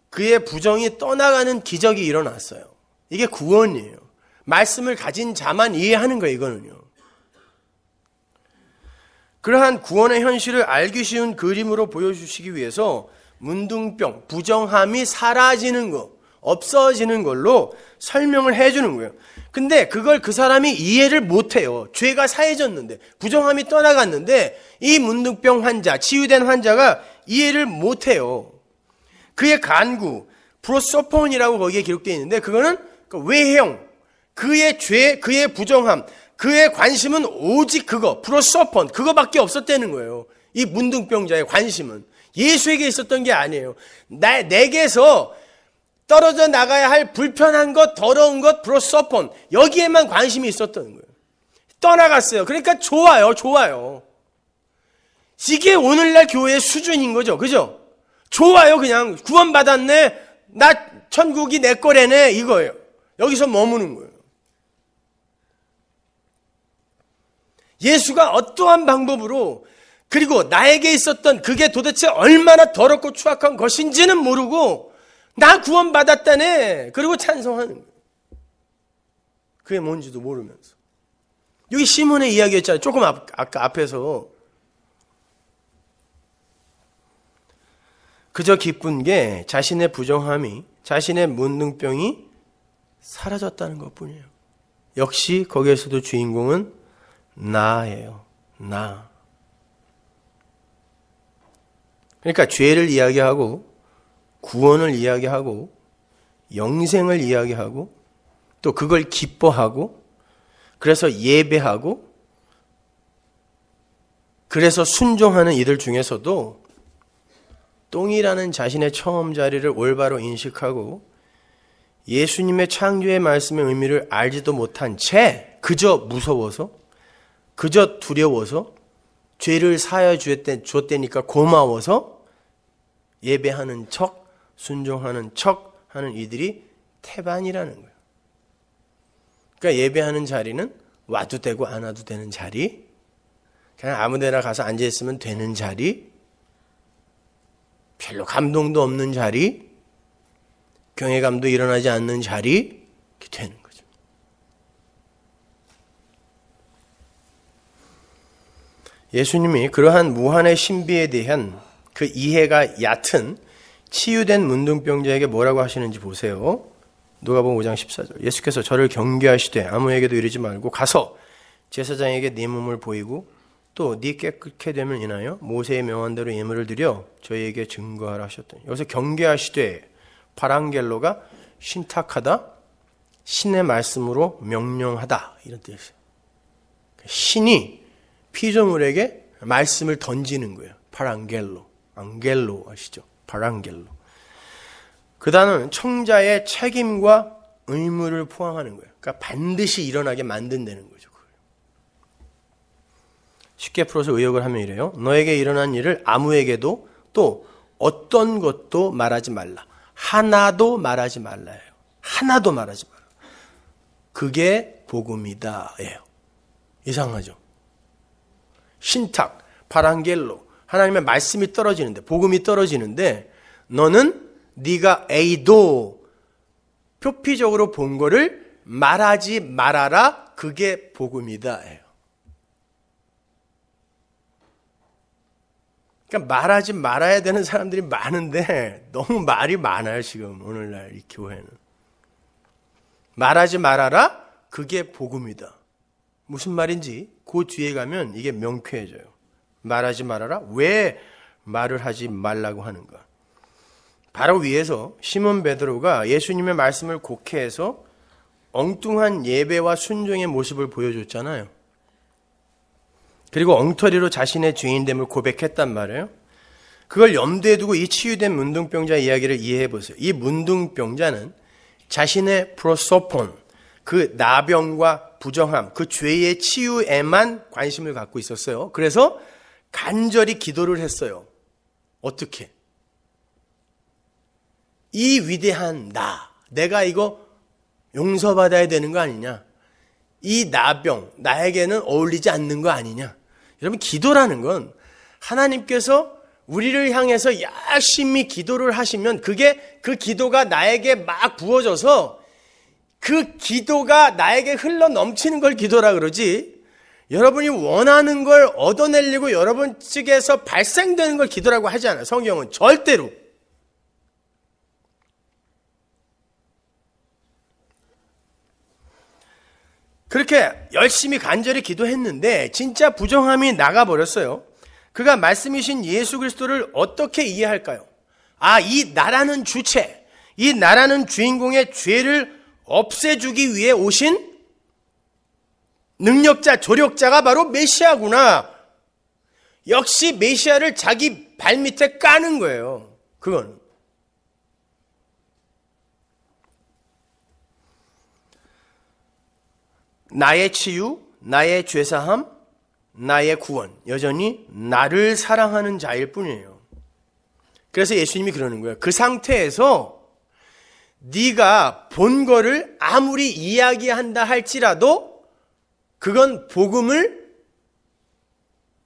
그의 부정이 떠나가는 기적이 일어났어요. 이게 구원이에요. 말씀을 가진 자만 이해하는 거예요, 이거는요. 그러한 구원의 현실을 알기 쉬운 그림으로 보여주시기 위해서 문둥병, 부정함이 사라지는 것, 없어지는 걸로 설명을 해주는 거예요. 근데 그걸 그 사람이 이해를 못해요. 죄가 사해졌는데, 부정함이 떠나갔는데, 이 문둥병 환자, 치유된 환자가 이해를 못해요. 그의 간구, 프로소폰이라고 거기에 기록되어 있는데, 그거는 그 외형, 그의 죄, 그의 부정함, 그의 관심은 오직 그거, 프로소폰, 그거밖에 없었다는 거예요. 이 문둥병자의 관심은. 예수에게 있었던 게 아니에요. 나, 내게서 떨어져 나가야 할 불편한 것, 더러운 것, 브로서폰 여기에만 관심이 있었던 거예요. 떠나갔어요. 그러니까 좋아요, 좋아요. 이게 오늘날 교회의 수준인 거죠, 그죠? 좋아요, 그냥 구원 받았네, 나 천국이 내 거래네 이거예요. 여기서 머무는 거예요. 예수가 어떠한 방법으로 그리고 나에게 있었던 그게 도대체 얼마나 더럽고 추악한 것인지는 모르고 나 구원받았다네. 그리고 찬송하는 거예요. 그게 뭔지도 모르면서. 여기 시몬의 이야기였잖아요. 조금 앞, 아까 앞에서. 그저 기쁜 게 자신의 부정함이, 자신의 문둥병이 사라졌다는 것 뿐이에요. 역시 거기에서도 주인공은 나예요. 나. 그러니까 죄를 이야기하고 구원을 이야기하고 영생을 이야기하고 또 그걸 기뻐하고 그래서 예배하고 그래서 순종하는 이들 중에서도 똥이라는 자신의 처음 자리를 올바로 인식하고 예수님의 창조의 말씀의 의미를 알지도 못한 채 그저 무서워서 그저 두려워서 죄를 사여 주었대, 대니까 고마워서 예배하는 척 순종하는 척 하는 이들이 태반이라는 거예요. 그러니까 예배하는 자리는 와도 되고 안 와도 되는 자리, 그냥 아무 데나 가서 앉아있으면 되는 자리, 별로 감동도 없는 자리, 경외감도 일어나지 않는 자리, 이렇게 되는 거죠. 예수님이 그러한 무한의 신비에 대한 그 이해가 얕은 치유된 문둥병자에게 뭐라고 하시는지 보세요. 누가복음 5장 14절. 예수께서 저를 경계하시되 아무에게도 이르지 말고 가서 제사장에게 네 몸을 보이고 또 네 깨끗해 됨을 인하여 모세의 명한대로 예물을 드려 저희에게 증거하라 하셨더니 여기서 경계하시되 바랑겔로가 신탁하다 신의 말씀으로 명령하다 이런 뜻이에요. 그러니까 신이 피조물에게 말씀을 던지는 거예요. 파랑겔로, 안겔로 아시죠? 바란길로. 그 단어는 청자의 책임과 의무를 포함하는 거예요. 그러니까 반드시 일어나게 만든다는 거죠. 쉽게 풀어서 의역을 하면 이래요. 너에게 일어난 일을 아무에게도 또 어떤 것도 말하지 말라. 하나도 말하지 말라요. 하나도 말하지 말라. 그게 복음이다예요. 이상하죠. 신탁, 바란겔로, 하나님의 말씀이 떨어지는데 복음이 떨어지는데 너는 네가 A도 표피적으로 본 거를 말하지 말아라. 그게 복음이다. 그러니까 말하지 말아야 되는 사람들이 많은데 너무 말이 많아요, 지금 오늘날 이 교회는. 말하지 말아라. 그게 복음이다. 무슨 말인지 그 뒤에 가면 이게 명쾌해져요. 말하지 말아라. 왜 말을 하지 말라고 하는가? 바로 위에서 시몬 베드로가 예수님의 말씀을 곡해해서 엉뚱한 예배와 순종의 모습을 보여줬잖아요. 그리고 엉터리로 자신의 죄인됨을 고백했단 말이에요. 그걸 염두에 두고 이 치유된 문둥병자 이야기를 이해해 보세요. 이 문둥병자는 자신의 프로소폰, 그 나병과 부정함, 그 죄의 치유에만 관심을 갖고 있었어요. 그래서 간절히 기도를 했어요. 어떻게? 이 위대한 나, 내가 이거 용서받아야 되는 거 아니냐? 이 나병, 나에게는 어울리지 않는 거 아니냐? 여러분, 기도라는 건 하나님께서 우리를 향해서 열심히 기도를 하시면 그게 그 기도가 나에게 막 부어져서 그 기도가 나에게 흘러 넘치는 걸 기도라 그러지 여러분이 원하는 걸 얻어내려고 여러분 측에서 발생되는 걸 기도라고 하지 않아요. 성경은 절대로. 그렇게 열심히 간절히 기도했는데 진짜 부정함이 나가버렸어요. 그가 말씀이신 예수 그리스도를 어떻게 이해할까요? 아, 이 나라는 주체, 이 나라는 주인공의 죄를 없애주기 위해 오신 능력자, 조력자가 바로 메시아구나. 역시 메시아를 자기 발밑에 까는 거예요. 그건. 나의 치유, 나의 죄사함, 나의 구원. 여전히 나를 사랑하는 자일 뿐이에요. 그래서 예수님이 그러는 거예요. 그 상태에서 네가 본 거를 아무리 이야기한다 할지라도 그건 복음을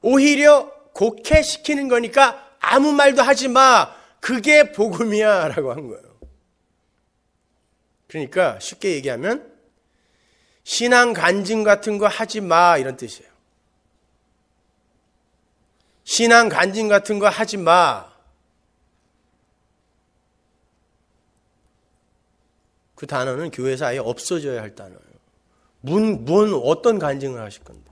오히려 곡해시키는 거니까 아무 말도 하지 마. 그게 복음이야. [laughs] 라고 한 거예요. 그러니까 쉽게 얘기하면 신앙 간증 같은 거 하지 마. 이런 뜻이에요. 신앙 간증 같은 거 하지 마. 그 단어는 교회에서 아예 없어져야 할 단어예요. 문, 뭔 어떤 간증을 하실 건데?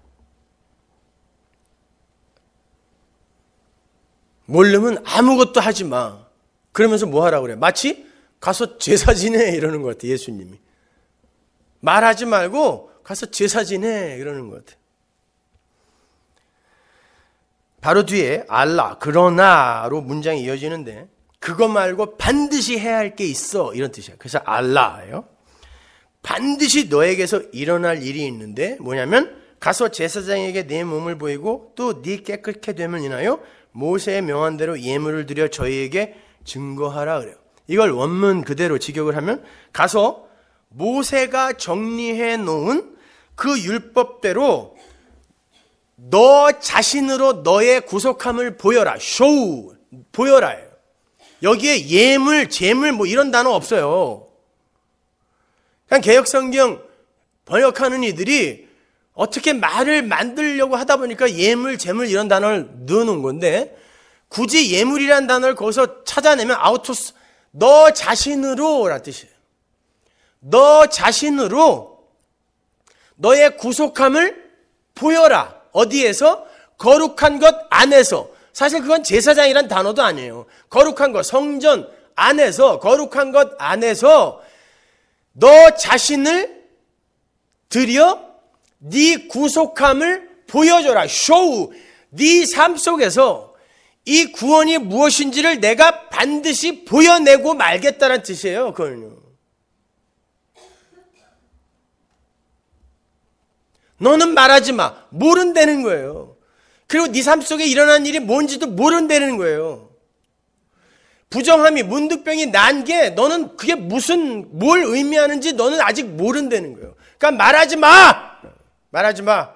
모르면 아무것도 하지 마. 그러면서 뭐 하라고 그래? 마치 가서 제사 지내 이러는 것 같아. 예수님이 말하지 말고 가서 제사 지내 이러는 것 같아. 바로 뒤에 알라 그러나로 문장이 이어지는데 그거 말고 반드시 해야 할 게 있어 이런 뜻이야. 그래서 알라예요. 반드시 너에게서 일어날 일이 있는데 뭐냐면 가서 제사장에게 내 몸을 보이고 또 네 깨끗해 됨을 인하여 모세의 명한 대로 예물을 드려 저희에게 증거하라 그래요. 이걸 원문 그대로 직역을 하면 가서 모세가 정리해 놓은 그 율법대로 너 자신으로 너의 구속함을 보여라. 쇼 보여라. 여기에 예물, 재물 뭐 이런 단어 없어요. 그냥 개혁성경 번역하는 이들이 어떻게 말을 만들려고 하다 보니까 예물, 재물 이런 단어를 넣어놓은 건데 굳이 예물이란 단어를 거기서 찾아내면 아우토스 너 자신으로 라는 뜻이에요. 너 자신으로 너의 구속함을 보여라. 어디에서? 거룩한 것 안에서. 사실 그건 제사장이란 단어도 아니에요. 거룩한 것, 성전 안에서, 거룩한 것 안에서 너 자신을 드려 네 구속함을 보여줘라. 쇼우. 네 삶 속에서 이 구원이 무엇인지를 내가 반드시 보여내고 말겠다는 뜻이에요. 그건요. 너는 말하지 마. 모른다는 거예요. 그리고 네 삶 속에 일어난 일이 뭔지도 모른다는 거예요. 부정함이 문득병이 난 게 너는 그게 무슨 뭘 의미하는지 너는 아직 모른다는 거예요. 그러니까 말하지 마. 말하지 마.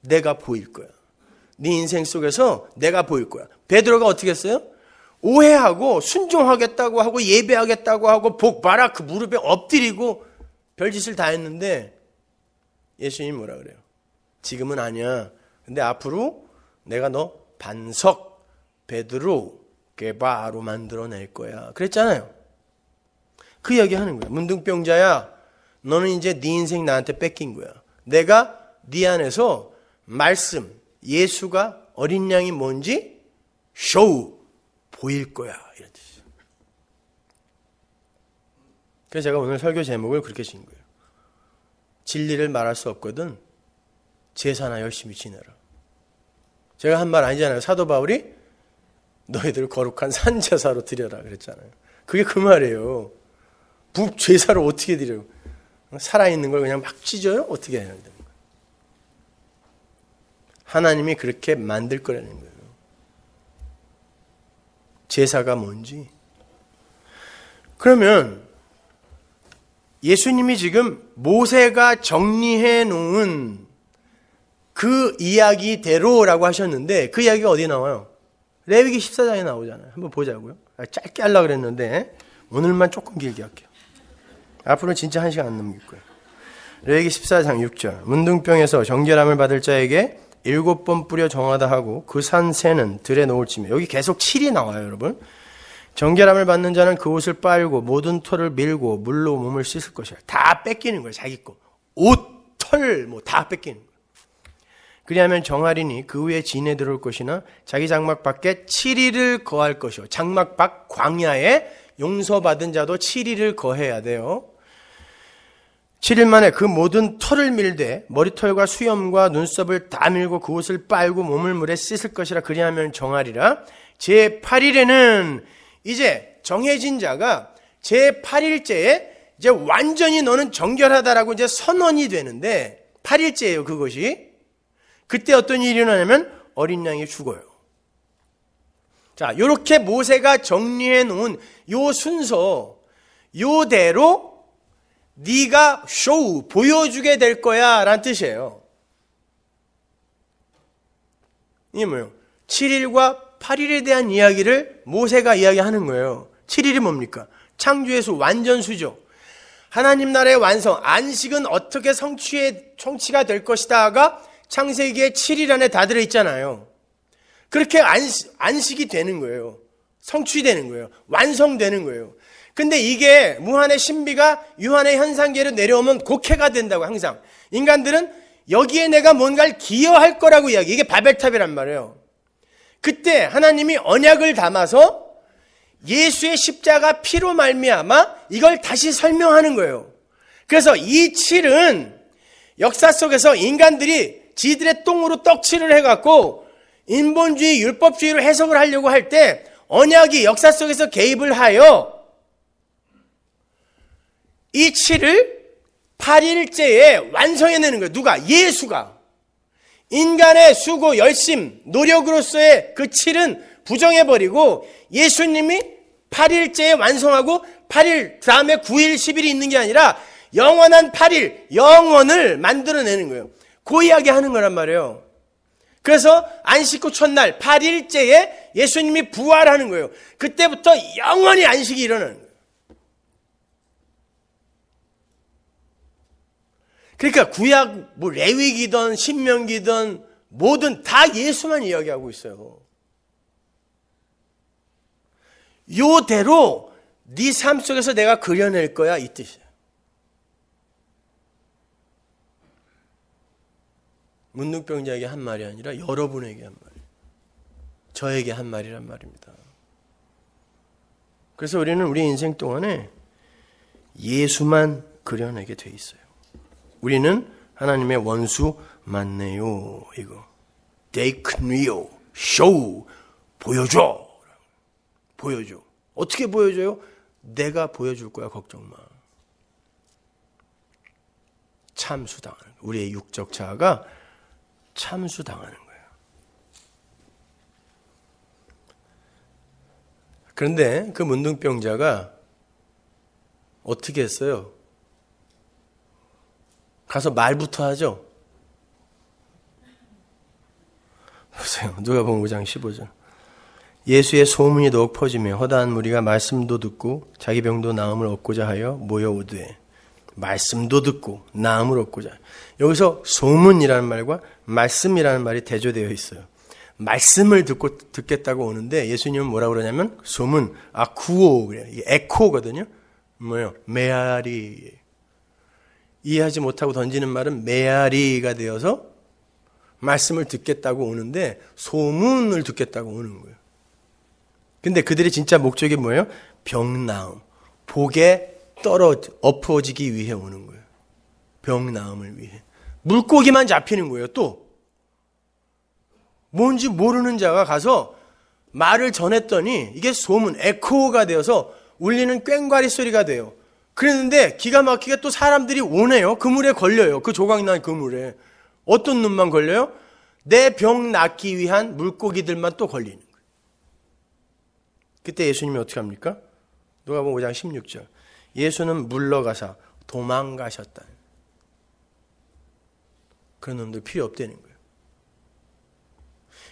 내가 보일 거야. 네 인생 속에서 내가 보일 거야. 베드로가 어떻게 했어요? 오해하고 순종하겠다고 하고 예배하겠다고 하고 복 봐라 그 무릎에 엎드리고 별짓을 다 했는데 예수님 뭐라 그래요? 지금은 아니야. 근데 앞으로 내가 너 반석, 베드로 게바로 만들어낼 거야. 그랬잖아요. 그 이야기 하는 거야. 문둥병자야, 너는 이제 네 인생 나한테 뺏긴 거야. 내가 네 안에서 말씀, 예수가 어린 양이 뭔지 쇼우 보일 거야. 이런 뜻이에요. 그래서 제가 오늘 설교 제목을 그렇게 지은 거예요. 진리를 말할 수 없거든. 제사나 열심히 지내라. 제가 한 말 아니잖아요. 사도 바울이 너희들 거룩한 산제사로 드려라 그랬잖아요. 그게 그 말이에요. 죄사를 어떻게 드려요? 살아있는 걸 그냥 막 찢어요? 어떻게 해야 되는 거예요? 하나님이 그렇게 만들 거라는 거예요. 제사가 뭔지. 그러면 예수님이 지금 모세가 정리해 놓은 그 이야기대로라고 하셨는데 그 이야기가 어디에 나와요? 레위기 14장에 나오잖아요. 한번 보자고요. 아, 짧게 하려 고 그랬는데 오늘만 조금 길게 할게요. 앞으로 진짜 한 시간 안 넘길 거예요. 레위기 14장 6절 문둥병에서 정결함을 받을 자에게 일곱 번 뿌려 정하다 하고 그산 새는 들에 놓을지며 여기 계속 7이 나와요 여러분 정결함을 받는 자는 그 옷을 빨고 모든 털을 밀고 물로 몸을 씻을 것이야다 뺏기는 거예요 자기 거 옷, 털 뭐 다 뺏기는 그리하면 정아린이 그 후에 진에 들어올 것이나 자기 장막 밖에 7일을 거할 것이요. 장막 밖 광야에 용서받은 자도 7일을 거해야 돼요. 7일 만에 그 모든 털을 밀되 머리털과 수염과 눈썹을 다 밀고 그 옷을 빨고 몸을 물에 씻을 것이라 그리하면 정하리라. 제 8일에는 이제 정해진 자가 제 8일째에 이제 완전히 너는 정결하다라고 이제 선언이 되는데 8일째예요 그것이. 그때 어떤 일이 일어나냐면 어린 양이 죽어요. 자, 요렇게 모세가 정리해 놓은 요 순서 요대로 네가 쇼 보여주게 될 거야라는 뜻이에요. 이게 뭐예요? 7일과 8일에 대한 이야기를 모세가 이야기하는 거예요. 7일이 뭡니까? 창조에서 완전수죠. 하나님 나라의 완성, 안식은 어떻게 성취의, 성취가 될 것이다가 창세기에 7일 안에 다 들어있잖아요. 그렇게 안식, 이 되는 거예요. 성취되는 거예요. 완성되는 거예요. 근데 이게 무한의 신비가 유한의 현상계로 내려오면 곡해가 된다고 항상. 인간들은 여기에 내가 뭔가를 기여할 거라고 이야기. 이게 바벨탑이란 말이에요. 그때 하나님이 언약을 담아서 예수의 십자가 피로 말미암아 이걸 다시 설명하는 거예요. 그래서 이 7은 역사 속에서 인간들이 지들의 똥으로 떡칠을 해갖고 인본주의, 율법주의로 해석을 하려고 할 때 언약이 역사 속에서 개입을 하여 이 7을 8일째에 완성해내는 거예요. 누가? 예수가. 인간의 수고, 열심, 노력으로서의 그 7은 부정해버리고 예수님이 8일째에 완성하고 8일, 다음에 9일, 10일이 있는 게 아니라 영원한 8일, 영원을 만들어내는 거예요. 고이하게 하는 거란 말이에요. 그래서 안식구 첫날 8일째에 예수님이 부활하는 거예요. 그때부터 영원히 안식이 일어나는 거예요. 그러니까 구약 뭐 레위기든 신명기든 뭐든 다 예수만 이야기하고 있어요. 요대로 네 삶 속에서 내가 그려낼 거야 이뜻이에요 문둥병자에게 한 말이 아니라 여러분에게 한 말. 저에게 한 말이란 말입니다. 그래서 우리는 우리 인생 동안에 예수만 그려내게 돼 있어요. 우리는 하나님의 원수 맞네요. 이거. 데이크니오. 쇼. 보여줘. 보여줘. 어떻게 보여줘요? 내가 보여줄 거야. 걱정 마. 참수당 우리의 육적 자아가 참수당하는 거예요. 그런데 그 문둥병자가 어떻게 했어요? 가서 말부터 하죠? 보세요. 누가 보면 5장 그 15절. 예수의 소문이 더욱 퍼지며 허다한 무리가 말씀도 듣고 자기 병도 나음을 얻고자 하여 모여오되 말씀도 듣고 나음을 얻고자. 여기서 소문이라는 말과 말씀이라는 말이 대조되어 있어요. 말씀을 듣고 듣겠다고 오는데 예수님은 뭐라 그러냐면 소문 아쿠오 그래 에코거든요. 뭐요? 메아리 이해하지 못하고 던지는 말은 메아리가 되어서 말씀을 듣겠다고 오는데 소문을 듣겠다고 오는 거예요. 근데 그들의 진짜 목적이 뭐예요? 병나음, 복의 떨어 엎어지기 위해 오는 거예요. 병 나음을 위해. 물고기만 잡히는 거예요. 또 뭔지 모르는 자가 가서 말을 전했더니 이게 소문 에코가 되어서 울리는 꽹과리 소리가 돼요. 그랬는데 기가 막히게 또 사람들이 오네요. 그물에 걸려요. 그 조각난 그물에. 어떤 눈만 걸려요? 내 병 낫기 위한 물고기들만 또 걸리는 거예요. 그때 예수님이 어떻게 합니까? 누가 보면 5장 16절. 예수는 물러가서 도망가셨다. 그런 놈들 필요 없다는 거예요.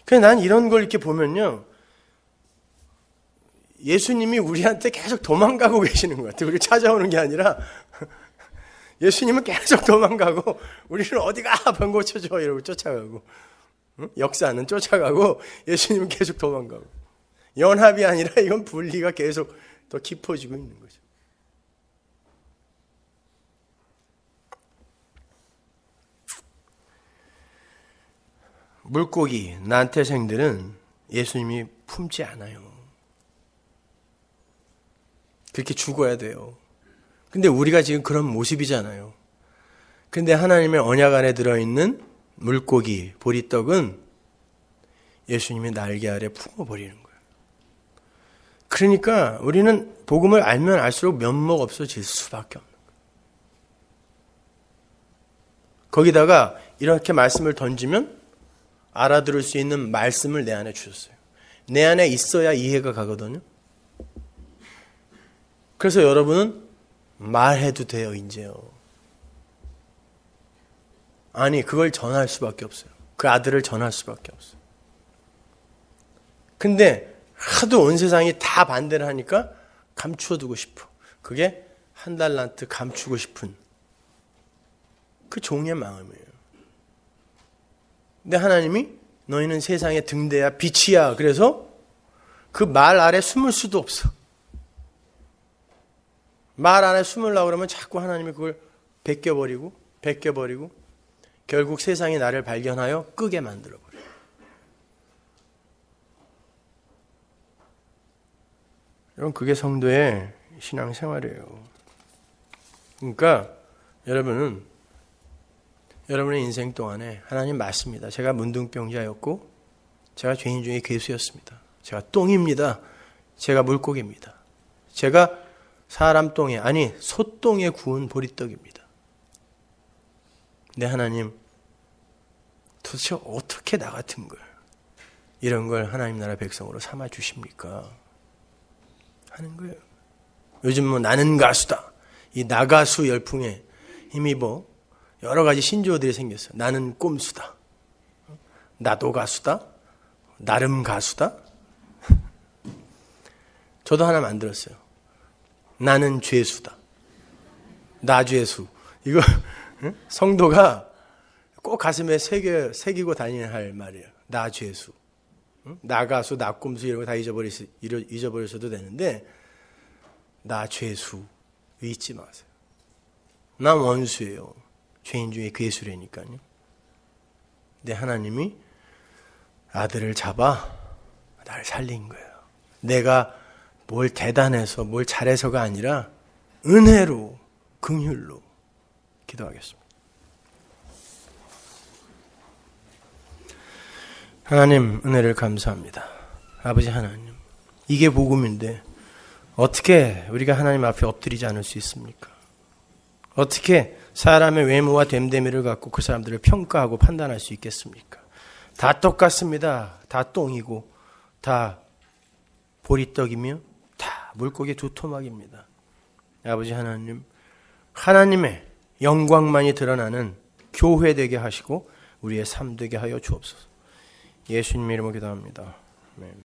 그래서 난 이런 걸 이렇게 보면요. 예수님이 우리한테 계속 도망가고 계시는 것 같아요. 우리 찾아오는 게 아니라 [laughs] 예수님은 계속 도망가고 우리를 어디가 방고 쳐줘 이러고 쫓아가고 역사는 쫓아가고 예수님은 계속 도망가고 연합이 아니라 이건 분리가 계속 더 깊어지고 있는 거예요. 물고기, 난태생들은 예수님이 품지 않아요. 그렇게 죽어야 돼요. 근데 우리가 지금 그런 모습이잖아요. 근데 하나님의 언약 안에 들어있는 물고기, 보리떡은 예수님의 날개 아래 품어버리는 거예요. 그러니까 우리는 복음을 알면 알수록 면목 없어질 수밖에 없는 거예요. 거기다가 이렇게 말씀을 던지면 알아들을 수 있는 말씀을 내 안에 주셨어요. 내 안에 있어야 이해가 가거든요. 그래서 여러분은 말해도 돼요, 이제요. 아니, 그걸 전할 수밖에 없어요. 그 아들을 전할 수밖에 없어요. 근데 하도 온 세상이 다 반대를 하니까 감추어두고 싶어. 그게 한 달란트 감추고 싶은 그 종의 마음이에요. 근데 하나님이 너희는 세상의 등대야, 빛이야. 그래서 그 말 아래 숨을 수도 없어. 말 안에 숨으려고 그러면 자꾸 하나님이 그걸 벗겨버리고, 벗겨버리고, 결국 세상이 나를 발견하여 끄게 만들어버려. 여러분, 그게 성도의 신앙생활이에요. 그러니까, 여러분은 여러분의 인생 동안에 하나님 맞습니다. 제가 문둥병자였고 제가 죄인 중에 괴수였습니다. 제가 똥입니다. 제가 물고기입니다. 제가 사람 똥에 아니 소 똥에 구운 보리떡입니다. 내 네, 하나님 도대체 어떻게 나 같은 걸 이런 걸 하나님 나라 백성으로 삼아 주십니까? 하는 거예요. 요즘 뭐 나는 가수다. 이 나가수 열풍에 힘입어 여러 가지 신조어들이 생겼어요. 나는 꼼수다. 나도 가수다. 나름 가수다. [laughs] 저도 하나 만들었어요. 나는 죄수다. 나 죄수. 이거 성도가 꼭 가슴에 새겨, 새기고 다니는 할 말이에요. 나 죄수. 나 가수, 나 꼼수 이런 거다 잊어버리, 잊어버리셔도 되는데 나 죄수 잊지 마세요. 나 원수예요. 죄인 중에 그 괴수라니까요. 근데 하나님이 아들을 잡아 날 살린 거예요. 내가 뭘 대단해서 뭘 잘해서가 아니라 은혜로 긍휼로 기도하겠습니다. 하나님 은혜를 감사합니다. 아버지 하나님 이게 복음인데 어떻게 우리가 하나님 앞에 엎드리지 않을 수 있습니까? 어떻게 사람의 외모와 됨됨이를 갖고 그 사람들을 평가하고 판단할 수 있겠습니까? 다 똑같습니다. 다 똥이고 다 보리떡이며 다 물고기 두토막입니다. 아버지 하나님, 하나님의 영광만이 드러나는 교회 되게 하시고 우리의 삶 되게 하여 주옵소서. 예수님 이름으로 기도합니다. 아멘.